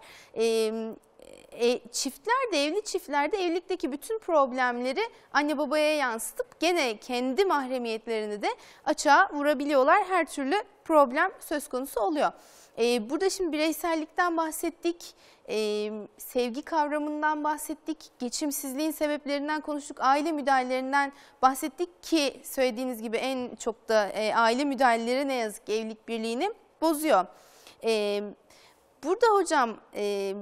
e, çiftler de evli çiftlerde evlilikteki bütün problemleri anne babaya yansıtıp gene kendi mahremiyetlerini de açığa vurabiliyorlar. Her türlü problem söz konusu oluyor. E, burada şimdi bireysellikten bahsettik, e, sevgi kavramından bahsettik, geçimsizliğin sebeplerinden konuştuk, aile müdahalelerinden bahsettik ki söylediğiniz gibi en çok da e, aile müdahaleleri ne yazık ki evlilik birliğini bozuyor. E, burada hocam... E,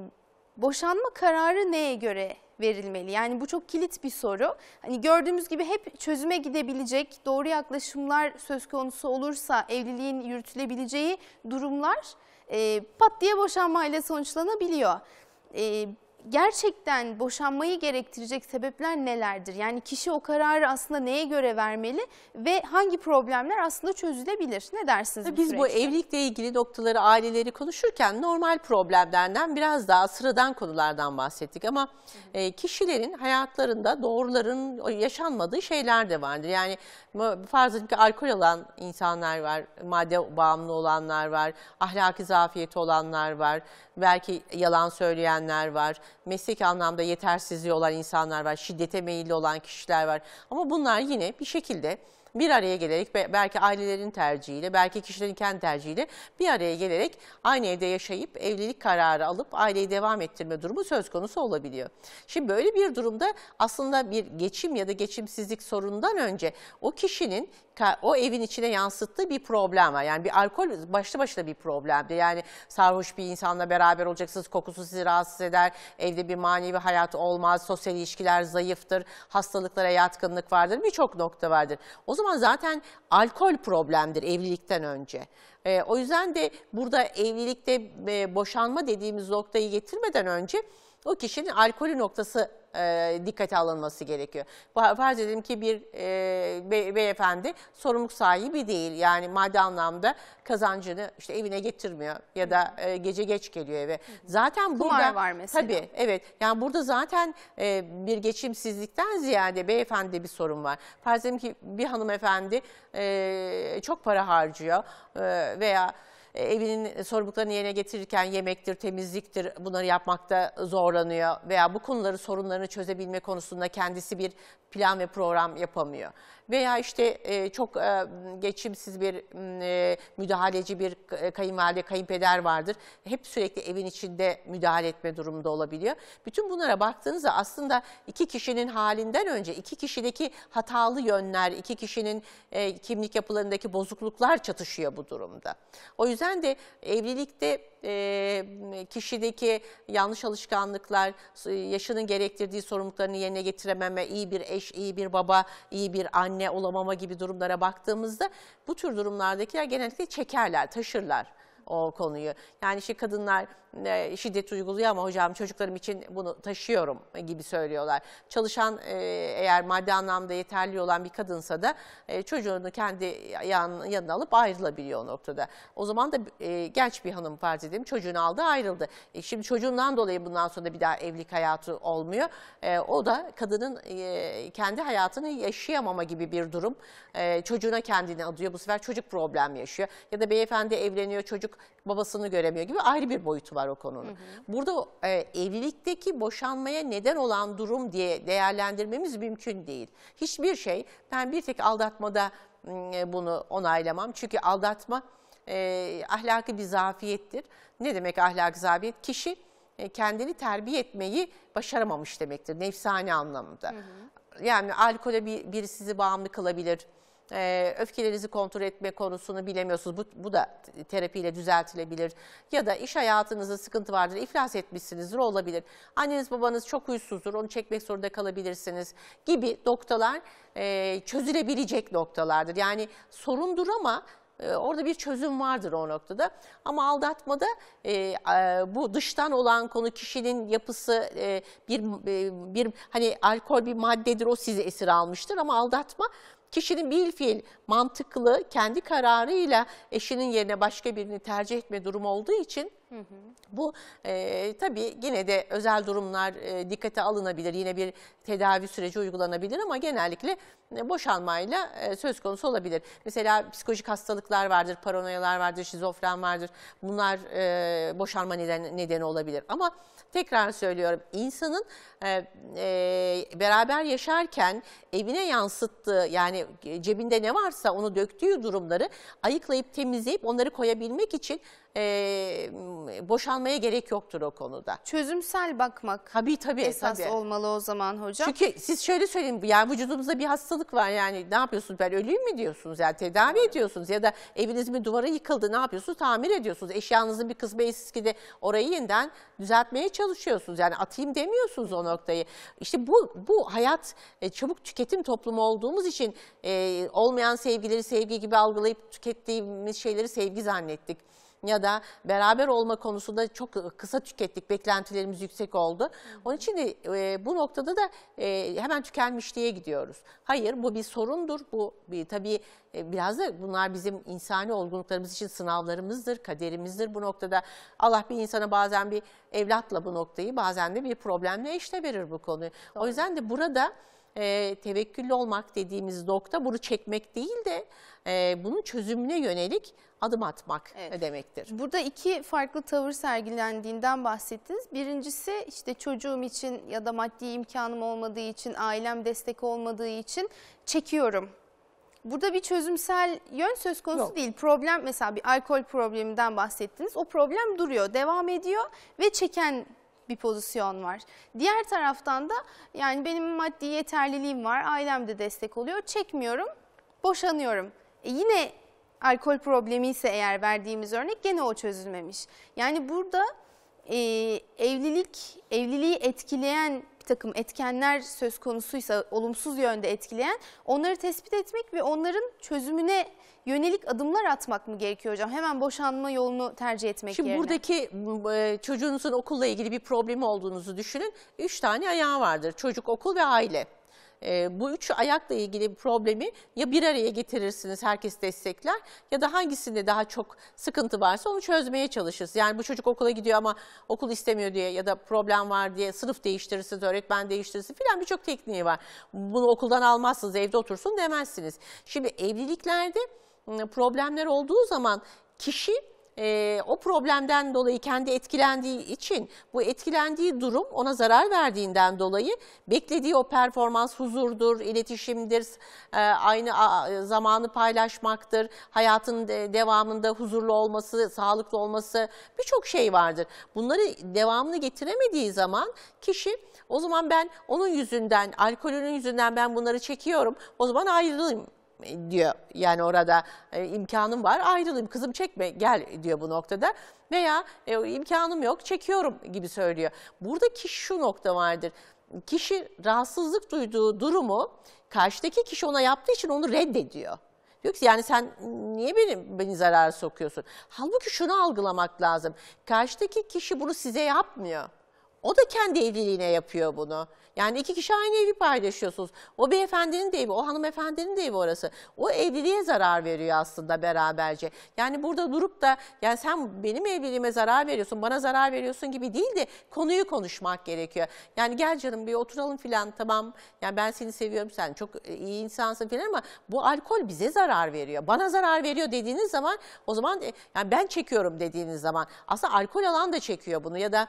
boşanma kararı neye göre verilmeli? Yani bu çok kilit bir soru. Hani gördüğümüz gibi hep çözüme gidebilecek doğru yaklaşımlar söz konusu olursa evliliğin yürütülebileceği durumlar e, pat diye boşanmayla sonuçlanabiliyor. E, gerçekten boşanmayı gerektirecek sebepler nelerdir? Yani kişi o kararı aslında neye göre vermeli ve hangi problemler aslında çözülebilir? Ne dersiniz Biz süreçte? bu evlilikle ilgili noktaları, aileleri konuşurken normal problemlerden biraz daha sıradan konulardan bahsettik ama e, kişilerin hayatlarında doğruların yaşanmadığı şeyler de vardır. Yani farz edin ki alkol alan insanlar var, madde bağımlı olanlar var, ahlaki zafiyeti olanlar var, belki yalan söyleyenler var meslek anlamda yetersizliği olan insanlar var, şiddete meyilli olan kişiler var. Ama bunlar yine bir şekilde bir araya gelerek belki ailelerin tercihiyle, belki kişilerin kendi tercihiyle bir araya gelerek aynı evde yaşayıp evlilik kararı alıp aileyi devam ettirme durumu söz konusu olabiliyor. Şimdi böyle bir durumda aslında bir geçim ya da geçimsizlik sorundan önce o kişinin o evin içine yansıttığı bir problem var. Yani bir alkol başlı başına bir problemdi. Yani sarhoş bir insanla beraber olacaksınız, kokusu sizi rahatsız eder, evde bir manevi hayat olmaz, sosyal ilişkiler zayıftır, hastalıklara yatkınlık vardır, birçok nokta vardır. O zaman zaten alkol problemdir evlilikten önce. E, o yüzden de burada evlilikte e, boşanma dediğimiz noktayı getirmeden önce o kişinin alkolü noktası e, dikkate alınması gerekiyor. Farz edelim ki bir e, be, beyefendi sorumluluk sahibi değil. Yani madde anlamda kazancını işte evine getirmiyor ya da e, gece geç geliyor eve. Zaten Kumar burada var mesela. Tabii evet. Yani burada zaten e, bir geçimsizlikten ziyade beyefendi bir sorun var. Farz edelim ki bir hanımefendi e, çok para harcıyor e, veya e, evinin e, sorumluluklarını yerine getirirken yemektir, temizliktir bunları yapmakta zorlanıyor veya bu konuları sorunlarını çözebilme konusunda kendisi bir plan ve program yapamıyor veya işte e, çok e, geçimsiz bir e, müdahaleci bir e, kayınvalide, kayınpeder vardır. Hep sürekli evin içinde müdahale etme durumunda olabiliyor. Bütün bunlara baktığınızda aslında iki kişinin halinden önce iki kişideki hatalı yönler, iki kişinin e, kimlik yapılarındaki bozukluklar çatışıyor bu durumda. O yüzden de evlilikte kişideki yanlış alışkanlıklar, yaşının gerektirdiği sorumluluklarını yerine getirememe, iyi bir eş, iyi bir baba, iyi bir anne olamama gibi durumlara baktığımızda bu tür durumlardakiler genellikle çekerler, taşırlar o konuyu. Yani işte kadınlar e, şiddet uyguluyor ama hocam çocuklarım için bunu taşıyorum gibi söylüyorlar. Çalışan e, eğer maddi anlamda yeterli olan bir kadınsa da e, çocuğunu kendi yan, yanına alıp ayrılabiliyor o noktada. O zaman da genç bir hanım farz edelim çocuğunu aldı ayrıldı. şimdi çocuğundan dolayı bundan sonra bir daha evlilik hayatı olmuyor. o da kadının kendi hayatını yaşayamama gibi bir durum. çocuğuna kendini adıyor bu sefer çocuk problem yaşıyor. Ya da beyefendi evleniyor çocuk babasını göremiyor gibi ayrı bir boyutu var o konunun. Hı hı. Burada e, evlilikteki boşanmaya neden olan durum diye değerlendirmemiz mümkün değil. Hiçbir şey ben bir tek aldatmada e, bunu onaylamam. Çünkü aldatma e, ahlaki bir zafiyettir. Ne demek ahlaki zafiyet? Kişi e, kendini terbiye etmeyi başaramamış demektir nefsane anlamında. Hı hı. Yani alkole bir, biri sizi bağımlı kılabilir e, öfkelerinizi kontrol etme konusunu bilemiyorsunuz. Bu, bu da terapiyle düzeltilebilir. Ya da iş hayatınızda sıkıntı vardır, iflas etmişsinizdir olabilir. Anneniz babanız çok huysuzdur, onu çekmek zorunda kalabilirsiniz gibi noktalar e, çözülebilecek noktalardır. Yani sorundur ama e, Orada bir çözüm vardır o noktada. Ama aldatmada e, bu dıştan olan konu kişinin yapısı e, bir e, bir hani alkol bir maddedir o sizi esir almıştır ama aldatma Kişinin bir fiil mantıklı kendi kararıyla eşinin yerine başka birini tercih etme durumu olduğu için bu e, tabii yine de özel durumlar e, dikkate alınabilir. Yine bir tedavi süreci uygulanabilir ama genellikle e, boşanmayla e, söz konusu olabilir. Mesela psikolojik hastalıklar vardır, paranoyalar vardır, şizofren vardır. Bunlar e, boşanma neden, nedeni olabilir. Ama tekrar söylüyorum insanın e, e, beraber yaşarken evine yansıttığı yani cebinde ne varsa onu döktüğü durumları ayıklayıp temizleyip onları koyabilmek için e, boşanmaya gerek yoktur o konuda. Çözümsel bakmak tabii, tabii, esas tabii. olmalı o zaman hocam. Çünkü siz şöyle söyleyin yani vücudumuzda bir hastalık var yani ne yapıyorsunuz ben öleyim mi diyorsunuz yani tedavi ediyorsunuz ya da eviniz bir duvara yıkıldı ne yapıyorsunuz tamir ediyorsunuz. Eşyanızın bir kısmı eskidi orayı yeniden düzeltmeye çalışıyorsunuz yani atayım demiyorsunuz o noktayı. İşte bu, bu hayat e, çabuk tüketim toplumu olduğumuz için e, olmayan sevgileri sevgi gibi algılayıp tükettiğimiz şeyleri sevgi zannettik ya da beraber olma konusunda çok kısa tükettik, beklentilerimiz yüksek oldu. Onun için de e, bu noktada da e, hemen tükenmişliğe gidiyoruz. Hayır bu bir sorundur. Bu bir, tabii e, biraz da bunlar bizim insani olgunluklarımız için sınavlarımızdır, kaderimizdir bu noktada. Allah bir insana bazen bir evlatla bu noktayı bazen de bir problemle eşle verir bu konuyu. Doğru. O yüzden de burada e, tevekküllü olmak dediğimiz nokta bunu çekmek değil de e, bunun çözümüne yönelik adım atmak evet. demektir. Burada iki farklı tavır sergilendiğinden bahsettiniz. Birincisi işte çocuğum için ya da maddi imkanım olmadığı için, ailem destek olmadığı için çekiyorum Burada bir çözümsel yön söz konusu Yok. değil. Problem mesela bir alkol probleminden bahsettiniz. O problem duruyor, devam ediyor ve çeken bir pozisyon var. Diğer taraftan da yani benim maddi yeterliliğim var, ailem de destek oluyor, çekmiyorum, boşanıyorum. E yine alkol problemi ise eğer verdiğimiz örnek gene o çözülmemiş. Yani burada e, evlilik, evliliği etkileyen bir takım etkenler söz konusuysa olumsuz yönde etkileyen onları tespit etmek ve onların çözümüne yönelik adımlar atmak mı gerekiyor hocam? Hemen boşanma yolunu tercih etmek Şimdi yerine. buradaki e, çocuğunuzun okulla ilgili bir problemi olduğunuzu düşünün. Üç tane ayağı vardır. Çocuk, okul ve aile. E, bu üç ayakla ilgili problemi ya bir araya getirirsiniz, herkes destekler ya da hangisinde daha çok sıkıntı varsa onu çözmeye çalışırsınız. Yani bu çocuk okula gidiyor ama okul istemiyor diye ya da problem var diye sınıf değiştirirsiniz, öğretmen değiştirirsiniz filan birçok tekniği var. Bunu okuldan almazsınız, evde otursun demezsiniz. Şimdi evliliklerde problemler olduğu zaman kişi e, o problemden dolayı kendi etkilendiği için bu etkilendiği durum ona zarar verdiğinden dolayı beklediği o performans huzurdur, iletişimdir, e, aynı a, zamanı paylaşmaktır, hayatın de, devamında huzurlu olması, sağlıklı olması birçok şey vardır. Bunları devamını getiremediği zaman kişi o zaman ben onun yüzünden, alkolünün yüzünden ben bunları çekiyorum o zaman ayrılayım diyor. Yani orada e, imkanım var ayrılayım kızım çekme gel diyor bu noktada. Veya e, imkanım yok çekiyorum gibi söylüyor. Buradaki şu nokta vardır. Kişi rahatsızlık duyduğu durumu karşıdaki kişi ona yaptığı için onu reddediyor. Diyor ki yani sen niye beni, beni zarara sokuyorsun? Halbuki şunu algılamak lazım. Karşıdaki kişi bunu size yapmıyor. O da kendi evliliğine yapıyor bunu. Yani iki kişi aynı evi paylaşıyorsunuz. O beyefendinin de evi, o hanımefendinin de evi orası. O evliliğe zarar veriyor aslında beraberce. Yani burada durup da yani sen benim evliliğime zarar veriyorsun, bana zarar veriyorsun gibi değil de konuyu konuşmak gerekiyor. Yani gel canım bir oturalım filan tamam. Yani ben seni seviyorum sen çok e, iyi insansın filan ama bu alkol bize zarar veriyor. Bana zarar veriyor dediğiniz zaman o zaman e, yani ben çekiyorum dediğiniz zaman aslında alkol alan da çekiyor bunu ya da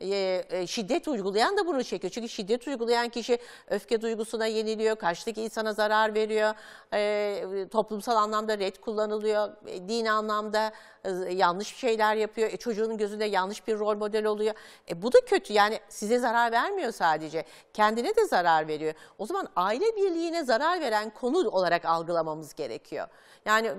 e, e, şiddet uygulayan da bunu çekiyor. Çünkü şiddet uygulayan kişi öfke duygusuna yeniliyor, karşıdaki insana zarar veriyor, e, toplumsal anlamda red kullanılıyor, e, din anlamda e, yanlış şeyler yapıyor, Çocuğun gözünde yanlış bir rol model oluyor. E, bu da kötü yani size zarar vermiyor sadece, kendine de zarar veriyor. O zaman aile birliğine zarar veren konu olarak algılamamız gerekiyor. Yani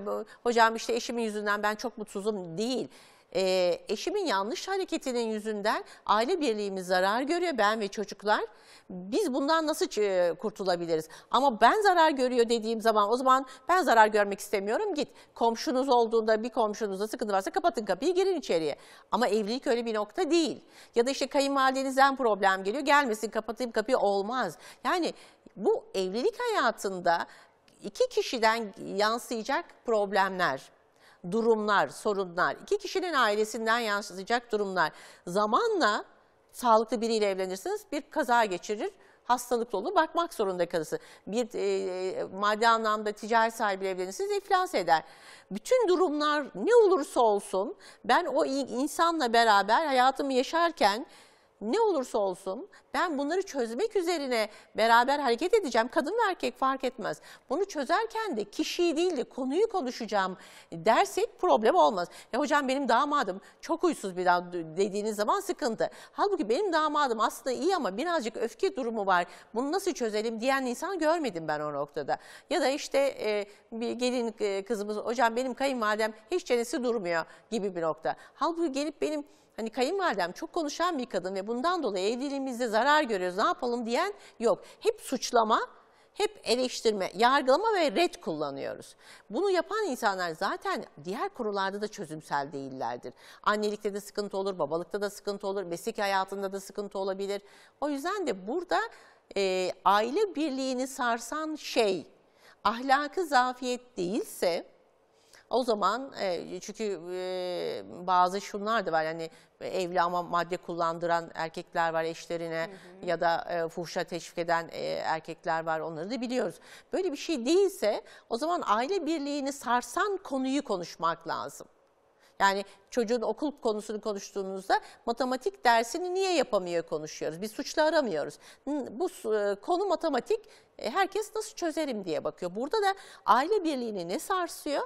hocam işte eşimin yüzünden ben çok mutsuzum değil e, eşimin yanlış hareketinin yüzünden aile birliğimiz zarar görüyor ben ve çocuklar. Biz bundan nasıl e, kurtulabiliriz? Ama ben zarar görüyor dediğim zaman o zaman ben zarar görmek istemiyorum git. Komşunuz olduğunda bir komşunuzda sıkıntı varsa kapatın kapıyı girin içeriye. Ama evlilik öyle bir nokta değil. Ya da işte kayınvalidenizden problem geliyor gelmesin kapatayım kapıyı olmaz. Yani bu evlilik hayatında iki kişiden yansıyacak problemler durumlar, sorunlar, iki kişinin ailesinden yansıtacak durumlar zamanla sağlıklı biriyle evlenirsiniz bir kaza geçirir hastalıklı olur, bakmak zorunda kalırsın. Bir e, e, maddi anlamda ticaret sahibi evlenirsiniz iflas eder. Bütün durumlar ne olursa olsun ben o insanla beraber hayatımı yaşarken ne olursa olsun ben bunları çözmek üzerine beraber hareket edeceğim. Kadın ve erkek fark etmez. Bunu çözerken de kişiyi değil de konuyu konuşacağım dersek problem olmaz. Ya hocam benim damadım çok huysuz bir dam dediğiniz zaman sıkıntı. Halbuki benim damadım aslında iyi ama birazcık öfke durumu var. Bunu nasıl çözelim diyen insan görmedim ben o noktada. Ya da işte e, bir gelin e, kızımız hocam benim kayınvalidem hiç çenesi durmuyor gibi bir nokta. Halbuki gelip benim Hani kayınvalidem çok konuşan bir kadın ve bundan dolayı evliliğimizde zarar görüyoruz ne yapalım diyen yok. Hep suçlama, hep eleştirme, yargılama ve red kullanıyoruz. Bunu yapan insanlar zaten diğer kurullarda da çözümsel değillerdir. Annelikte de sıkıntı olur, babalıkta da sıkıntı olur, meslek hayatında da sıkıntı olabilir. O yüzden de burada e, aile birliğini sarsan şey ahlakı zafiyet değilse o zaman e, çünkü e, bazı şunlar da var yani e, evli ama madde kullandıran erkekler var eşlerine hı hı. ya da e, fuhuşa teşvik eden erkekler var onları da biliyoruz. Böyle bir şey değilse o zaman aile birliğini sarsan konuyu konuşmak lazım. Yani çocuğun okul konusunu konuştuğumuzda matematik dersini niye yapamıyor konuşuyoruz. Bir suçlu aramıyoruz. Bu konu matematik herkes nasıl çözerim diye bakıyor. Burada da aile birliğini ne sarsıyor?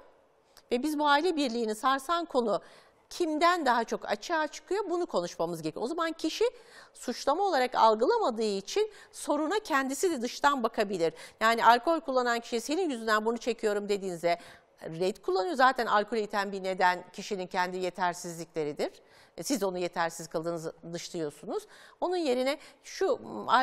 Ve biz bu aile birliğini sarsan konu kimden daha çok açığa çıkıyor bunu konuşmamız gerekiyor. O zaman kişi suçlama olarak algılamadığı için soruna kendisi de dıştan bakabilir. Yani alkol kullanan kişi senin yüzünden bunu çekiyorum dediğinize red kullanıyor. Zaten alkol iten bir neden kişinin kendi yetersizlikleridir. E, siz onu yetersiz kıldığınızı dışlıyorsunuz. Onun yerine şu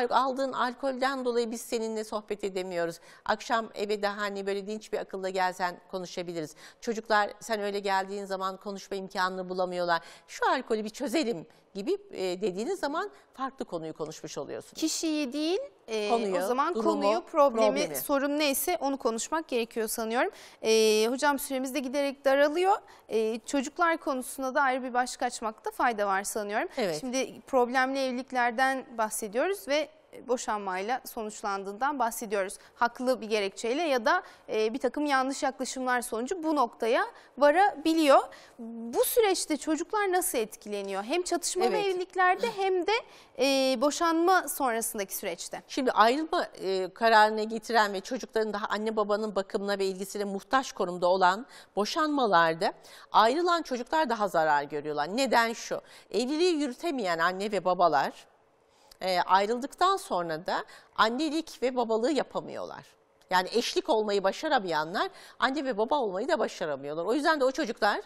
aldığın alkolden dolayı biz seninle sohbet edemiyoruz. Akşam eve daha hani böyle dinç bir akılla gelsen konuşabiliriz. Çocuklar sen öyle geldiğin zaman konuşma imkanını bulamıyorlar. Şu alkolü bir çözelim gibi e, dediğiniz zaman farklı konuyu konuşmuş oluyorsunuz. Kişiyi değil e, konuyu, o zaman durumu, konuyu, problemi, problemi, sorun neyse onu konuşmak gerekiyor sanıyorum. E, hocam süremiz de giderek daralıyor. E, çocuklar konusunda da ayrı bir başka açmakta fayda var sanıyorum. Evet. Şimdi problemli evliliklerden bahsediyoruz ve boşanmayla sonuçlandığından bahsediyoruz. Haklı bir gerekçeyle ya da e, bir takım yanlış yaklaşımlar sonucu bu noktaya varabiliyor. Bu süreçte çocuklar nasıl etkileniyor? Hem çatışma evet. evliliklerde hem de e, boşanma sonrasındaki süreçte. Şimdi ayrılma e, kararını getiren ve çocukların daha anne babanın bakımına ve ilgisine muhtaç konumda olan boşanmalarda ayrılan çocuklar daha zarar görüyorlar. Neden şu? Evliliği yürütemeyen anne ve babalar ee, ayrıldıktan sonra da annelik ve babalığı yapamıyorlar. Yani eşlik olmayı başaramayanlar anne ve baba olmayı da başaramıyorlar. O yüzden de o çocuklar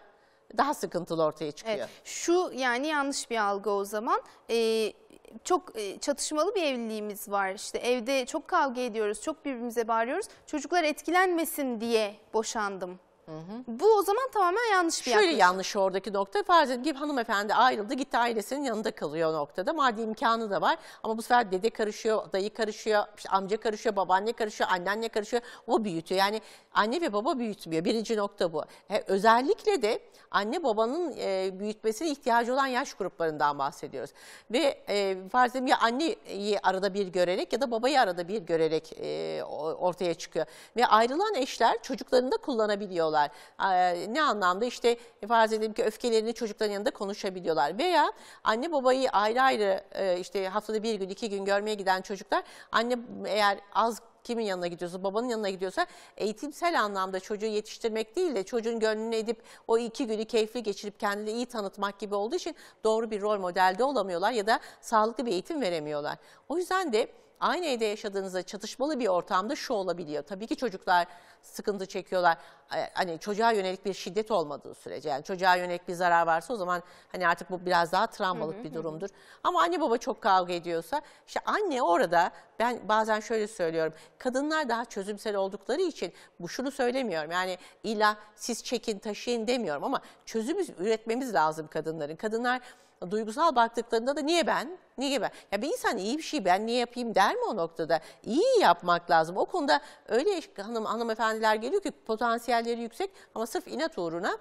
daha sıkıntılı ortaya çıkıyor. Evet, şu yani yanlış bir algı o zaman. Ee, çok e, çatışmalı bir evliliğimiz var. İşte evde çok kavga ediyoruz, çok birbirimize bağırıyoruz. Çocuklar etkilenmesin diye boşandım bu o zaman tamamen yanlış bir Şöyle yanlış oradaki nokta farz edin ki hanımefendi ayrıldı gitti ailesinin yanında kalıyor noktada. Maddi imkanı da var ama bu sefer dede karışıyor, dayı karışıyor, işte amca karışıyor, babaanne karışıyor, anneanne karışıyor. O büyütüyor yani anne ve baba büyütmüyor birinci nokta bu. He, özellikle de anne babanın e, büyütmesine ihtiyacı olan yaş gruplarından bahsediyoruz. Ve e, farz edin ya anneyi arada bir görerek ya da babayı arada bir görerek e, ortaya çıkıyor. Ve ayrılan eşler çocuklarını da kullanabiliyorlar konuşabiliyorlar. Ne anlamda işte farz edelim ki öfkelerini çocukların yanında konuşabiliyorlar. Veya anne babayı ayrı ayrı e, işte haftada bir gün iki gün görmeye giden çocuklar anne eğer az kimin yanına gidiyorsa, babanın yanına gidiyorsa eğitimsel anlamda çocuğu yetiştirmek değil de çocuğun gönlünü edip o iki günü keyifli geçirip kendini iyi tanıtmak gibi olduğu için doğru bir rol modelde olamıyorlar ya da sağlıklı bir eğitim veremiyorlar. O yüzden de aynı evde yaşadığınızda çatışmalı bir ortamda şu olabiliyor. Tabii ki çocuklar sıkıntı çekiyorlar. Hani çocuğa yönelik bir şiddet olmadığı sürece yani çocuğa yönelik bir zarar varsa o zaman hani artık bu biraz daha travmalık hı hı, bir durumdur. Ama anne baba çok kavga ediyorsa işte anne orada ben bazen şöyle söylüyorum. Kadınlar daha çözümsel oldukları için bu şunu söylemiyorum. Yani illa siz çekin taşıyın demiyorum ama çözüm üretmemiz lazım kadınların. Kadınlar duygusal baktıklarında da niye ben? Niye ben? Ya bir insan iyi bir şey ben niye yapayım der mi o noktada? İyi yapmak lazım. O konuda öyle hanım hanımefendiler geliyor ki potansiyelleri yüksek ama sırf inat uğruna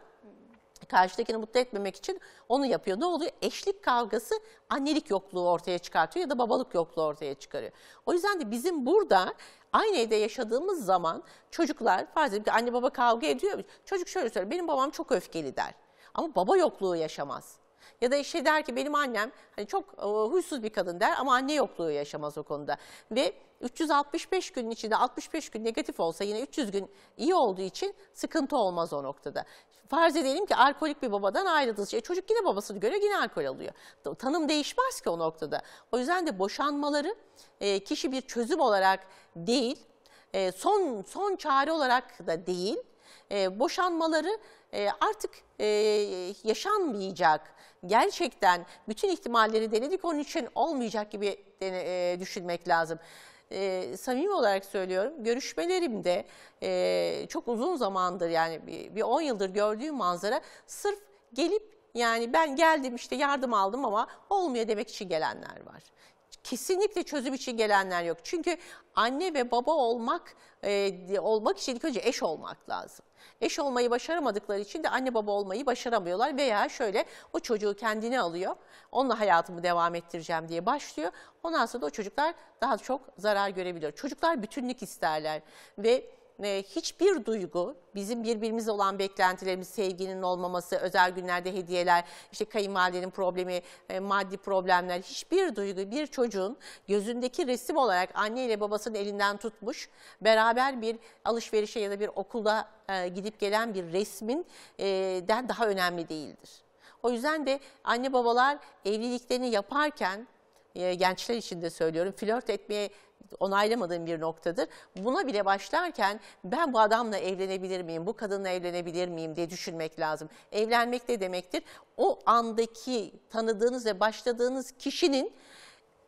karşıdakini mutlu etmemek için onu yapıyor. Ne oluyor? Eşlik kavgası annelik yokluğu ortaya çıkartıyor ya da babalık yokluğu ortaya çıkarıyor. O yüzden de bizim burada aynı evde yaşadığımız zaman çocuklar farz edelim ki anne baba kavga ediyor. Çocuk şöyle söylüyor benim babam çok öfkeli der. Ama baba yokluğu yaşamaz. Ya da işte der ki benim annem hani çok e, huysuz bir kadın der ama anne yokluğu yaşamaz o konuda. Ve 365 günün içinde 65 gün negatif olsa yine 300 gün iyi olduğu için sıkıntı olmaz o noktada. Farz edelim ki alkolik bir babadan ayrıldınız. E çocuk yine babasını göre yine alkol alıyor. Tanım değişmez ki o noktada. O yüzden de boşanmaları e, kişi bir çözüm olarak değil, e, son son çare olarak da değil, boşanmaları artık yaşanmayacak gerçekten bütün ihtimalleri denedik onun için olmayacak gibi dene, e, düşünmek lazım. E, samimi olarak söylüyorum görüşmelerimde e, çok uzun zamandır yani bir, bir 10 yıldır gördüğüm manzara sırf gelip yani ben geldim işte yardım aldım ama olmuyor demek için gelenler var kesinlikle çözüm için gelenler yok. Çünkü anne ve baba olmak e, olmak için ilk önce eş olmak lazım. Eş olmayı başaramadıkları için de anne baba olmayı başaramıyorlar veya şöyle o çocuğu kendine alıyor. Onunla hayatımı devam ettireceğim diye başlıyor. Ondan sonra da o çocuklar daha çok zarar görebiliyor. Çocuklar bütünlük isterler ve ee, hiçbir duygu, bizim birbirimiz olan beklentilerimiz, sevginin olmaması, özel günlerde hediyeler, işte kayınvalidenin problemi, e, maddi problemler, hiçbir duygu bir çocuğun gözündeki resim olarak anne ile babasının elinden tutmuş, beraber bir alışverişe ya da bir okula e, gidip gelen bir resmin e, den daha önemli değildir. O yüzden de anne babalar evliliklerini yaparken gençler için de söylüyorum flört etmeye onaylamadığım bir noktadır. Buna bile başlarken ben bu adamla evlenebilir miyim, bu kadınla evlenebilir miyim diye düşünmek lazım. Evlenmek de demektir. O andaki tanıdığınız ve başladığınız kişinin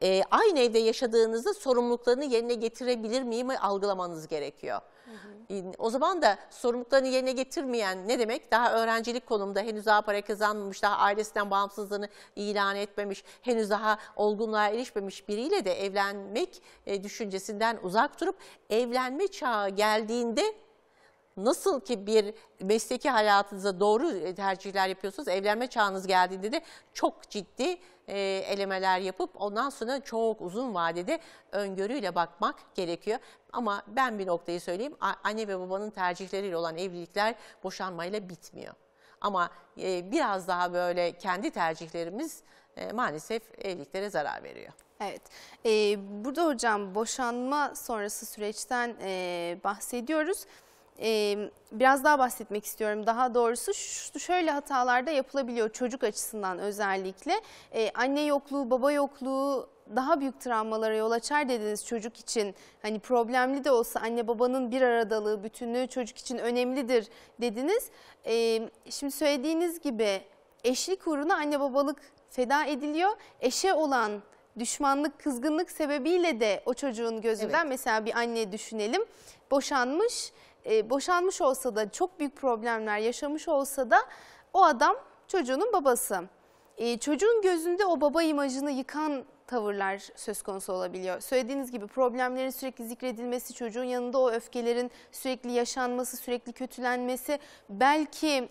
e, aynı evde yaşadığınızda sorumluluklarını yerine getirebilir miyim algılamanız gerekiyor. Hı hı. O zaman da sorumluluklarını yerine getirmeyen ne demek? Daha öğrencilik konumda henüz daha para kazanmamış, daha ailesinden bağımsızlığını ilan etmemiş, henüz daha olgunluğa erişmemiş biriyle de evlenmek e, düşüncesinden uzak durup evlenme çağı geldiğinde Nasıl ki bir mesleki hayatınıza doğru e, tercihler yapıyorsunuz, evlenme çağınız geldiğinde de çok ciddi e, elemeler yapıp ondan sonra çok uzun vadede öngörüyle bakmak gerekiyor. Ama ben bir noktayı söyleyeyim, anne ve babanın tercihleriyle olan evlilikler boşanmayla bitmiyor. Ama e, biraz daha böyle kendi tercihlerimiz e, maalesef evliliklere zarar veriyor. Evet, ee, burada hocam boşanma sonrası süreçten e, bahsediyoruz e, biraz daha bahsetmek istiyorum. Daha doğrusu şu, şöyle hatalarda yapılabiliyor çocuk açısından özellikle. E, anne yokluğu, baba yokluğu daha büyük travmalara yol açar dediniz çocuk için. Hani problemli de olsa anne babanın bir aradalığı, bütünlüğü çocuk için önemlidir dediniz. E, şimdi söylediğiniz gibi eşlik uğruna anne babalık feda ediliyor. Eşe olan düşmanlık, kızgınlık sebebiyle de o çocuğun gözünden evet. mesela bir anne düşünelim boşanmış e, boşanmış olsa da çok büyük problemler yaşamış olsa da o adam çocuğunun babası. E, çocuğun gözünde o baba imajını yıkan tavırlar söz konusu olabiliyor. Söylediğiniz gibi problemlerin sürekli zikredilmesi, çocuğun yanında o öfkelerin sürekli yaşanması, sürekli kötülenmesi, belki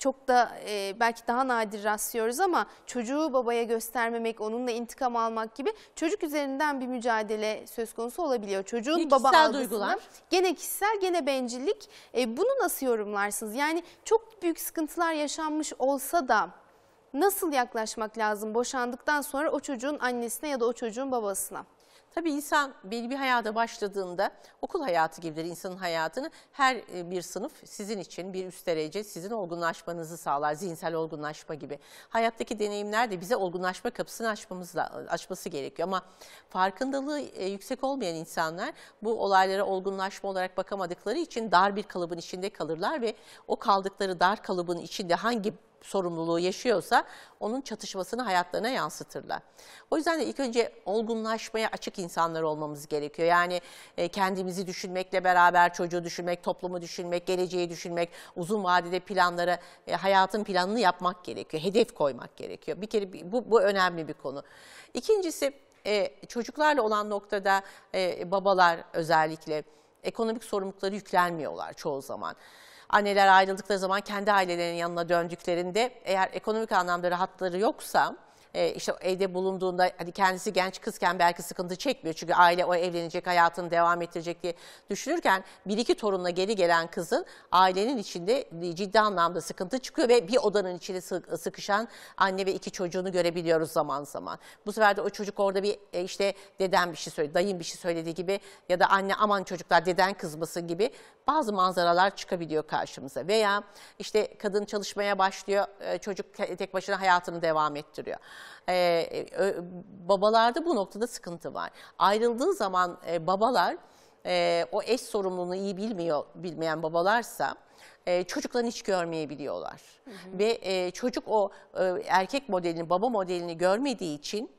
çok da e, belki daha nadir rastlıyoruz ama çocuğu babaya göstermemek, onunla intikam almak gibi çocuk üzerinden bir mücadele söz konusu olabiliyor. Çocuğun bir baba algısında gene kişisel gene bencillik e, bunu nasıl yorumlarsınız? Yani çok büyük sıkıntılar yaşanmış olsa da nasıl yaklaşmak lazım boşandıktan sonra o çocuğun annesine ya da o çocuğun babasına? Tabii insan belli bir hayata başladığında okul hayatı gibidir insanın hayatını. Her e, bir sınıf sizin için bir üst derece sizin olgunlaşmanızı sağlar. Zihinsel olgunlaşma gibi. Hayattaki deneyimler de bize olgunlaşma kapısını açmamızla, açması gerekiyor. Ama farkındalığı e, yüksek olmayan insanlar bu olaylara olgunlaşma olarak bakamadıkları için dar bir kalıbın içinde kalırlar ve o kaldıkları dar kalıbın içinde hangi sorumluluğu yaşıyorsa onun çatışmasını hayatlarına yansıtırlar. O yüzden de ilk önce olgunlaşmaya açık insanlar olmamız gerekiyor. Yani e, kendimizi düşünmekle beraber çocuğu düşünmek, toplumu düşünmek, geleceği düşünmek, uzun vadede planları, e, hayatın planını yapmak gerekiyor. Hedef koymak gerekiyor. Bir kere bu, bu önemli bir konu. İkincisi e, çocuklarla olan noktada babalar özellikle ekonomik sorumlulukları yüklenmiyorlar çoğu zaman anneler ayrıldıkları zaman kendi ailelerinin yanına döndüklerinde eğer ekonomik anlamda rahatları yoksa e, işte evde bulunduğunda hani kendisi genç kızken belki sıkıntı çekmiyor. Çünkü aile o evlenecek hayatını devam ettirecek diye düşünürken bir iki torunla geri gelen kızın ailenin içinde ciddi anlamda sıkıntı çıkıyor ve bir odanın içinde sıkışan anne ve iki çocuğunu görebiliyoruz zaman zaman. Bu sefer de o çocuk orada bir e, işte deden bir şey söyledi, dayın bir şey söylediği gibi ya da anne aman çocuklar deden kızmasın gibi bazı manzaralar çıkabiliyor karşımıza. Veya işte kadın çalışmaya başlıyor, e, çocuk tek başına hayatını devam ettiriyor. Ee, e, babalarda bu noktada sıkıntı var. Ayrıldığı zaman e, babalar e, o eş sorumluluğunu iyi bilmiyor bilmeyen babalarsa e, çocuklarını hiç görmeyebiliyorlar. Hı hı. Ve e, çocuk o e, erkek modelini, baba modelini görmediği için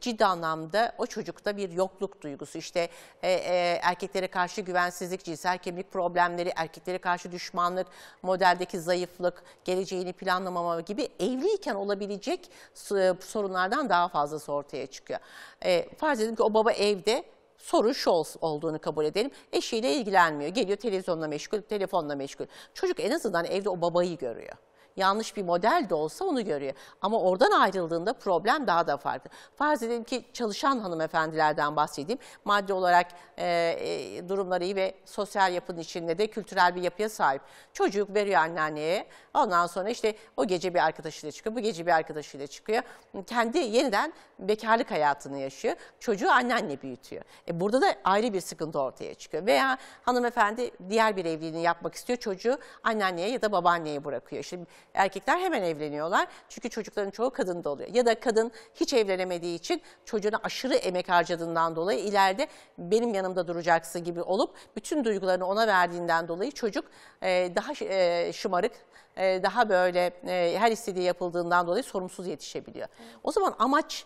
ciddi anlamda o çocukta bir yokluk duygusu işte e, e, erkeklere karşı güvensizlik, cinsel kemik problemleri, erkeklere karşı düşmanlık, modeldeki zayıflık, geleceğini planlamama gibi evliyken olabilecek e, sorunlardan daha fazlası ortaya çıkıyor. E, farz edelim ki o baba evde sorun şu olduğunu kabul edelim. Eşiyle ilgilenmiyor. Geliyor televizyonla meşgul, telefonla meşgul. Çocuk en azından evde o babayı görüyor. Yanlış bir model de olsa onu görüyor. Ama oradan ayrıldığında problem daha da farklı. Farz edelim ki çalışan hanımefendilerden bahsedeyim. Maddi olarak e, e, durumları iyi ve sosyal yapının içinde de kültürel bir yapıya sahip. Çocuk veriyor anneanneye. Ondan sonra işte o gece bir arkadaşıyla çıkıyor, bu gece bir arkadaşıyla çıkıyor. Kendi yeniden bekarlık hayatını yaşıyor. Çocuğu anneanne büyütüyor. E burada da ayrı bir sıkıntı ortaya çıkıyor. Veya hanımefendi diğer bir evliliğini yapmak istiyor. Çocuğu anneanneye ya da babaanneye bırakıyor. İşte Erkekler hemen evleniyorlar çünkü çocukların çoğu kadın da oluyor. Ya da kadın hiç evlenemediği için çocuğuna aşırı emek harcadığından dolayı ileride benim yanımda duracaksın gibi olup bütün duygularını ona verdiğinden dolayı çocuk e, daha e, şımarık, e, daha böyle her istediği yapıldığından dolayı sorumsuz yetişebiliyor. O zaman amaç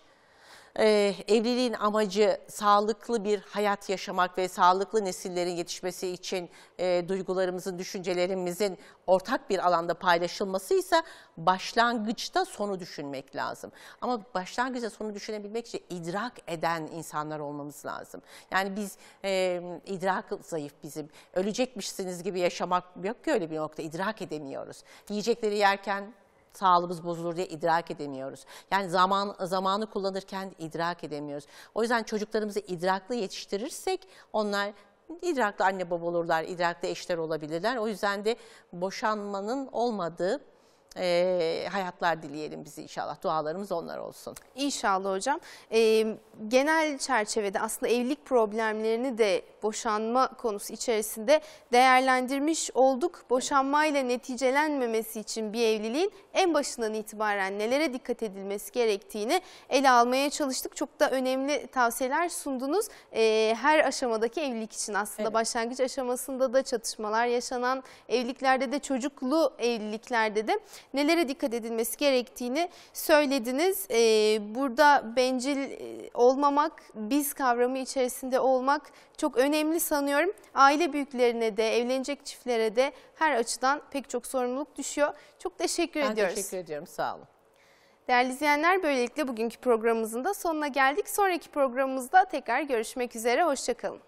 e, evliliğin amacı sağlıklı bir hayat yaşamak ve sağlıklı nesillerin yetişmesi için e, duygularımızın, düşüncelerimizin ortak bir alanda paylaşılması ise başlangıçta sonu düşünmek lazım. Ama başlangıçta sonu düşünebilmek için idrak eden insanlar olmamız lazım. Yani biz e, idrak zayıf bizim. Ölecekmişsiniz gibi yaşamak yok ki öyle bir nokta. İdrak edemiyoruz. Yiyecekleri yerken sağlığımız bozulur diye idrak edemiyoruz. Yani zaman zamanı kullanırken idrak edemiyoruz. O yüzden çocuklarımızı idraklı yetiştirirsek onlar idraklı anne baba olurlar, idraklı eşler olabilirler. O yüzden de boşanmanın olmadığı e, hayatlar dileyelim bizi inşallah. Dualarımız onlar olsun. İnşallah hocam. E, genel çerçevede aslında evlilik problemlerini de boşanma konusu içerisinde değerlendirmiş olduk. Boşanmayla neticelenmemesi için bir evliliğin en başından itibaren nelere dikkat edilmesi gerektiğini ele almaya çalıştık. Çok da önemli tavsiyeler sundunuz. E, her aşamadaki evlilik için aslında evet. başlangıç aşamasında da çatışmalar yaşanan evliliklerde de çocuklu evliliklerde de nelere dikkat edilmesi gerektiğini söylediniz. Ee, burada bencil e, olmamak, biz kavramı içerisinde olmak çok önemli sanıyorum. Aile büyüklerine de, evlenecek çiftlere de her açıdan pek çok sorumluluk düşüyor. Çok teşekkür ben ediyoruz. Ben teşekkür ediyorum, sağ olun. Değerli izleyenler böylelikle bugünkü programımızın da sonuna geldik. Sonraki programımızda tekrar görüşmek üzere, hoşçakalın.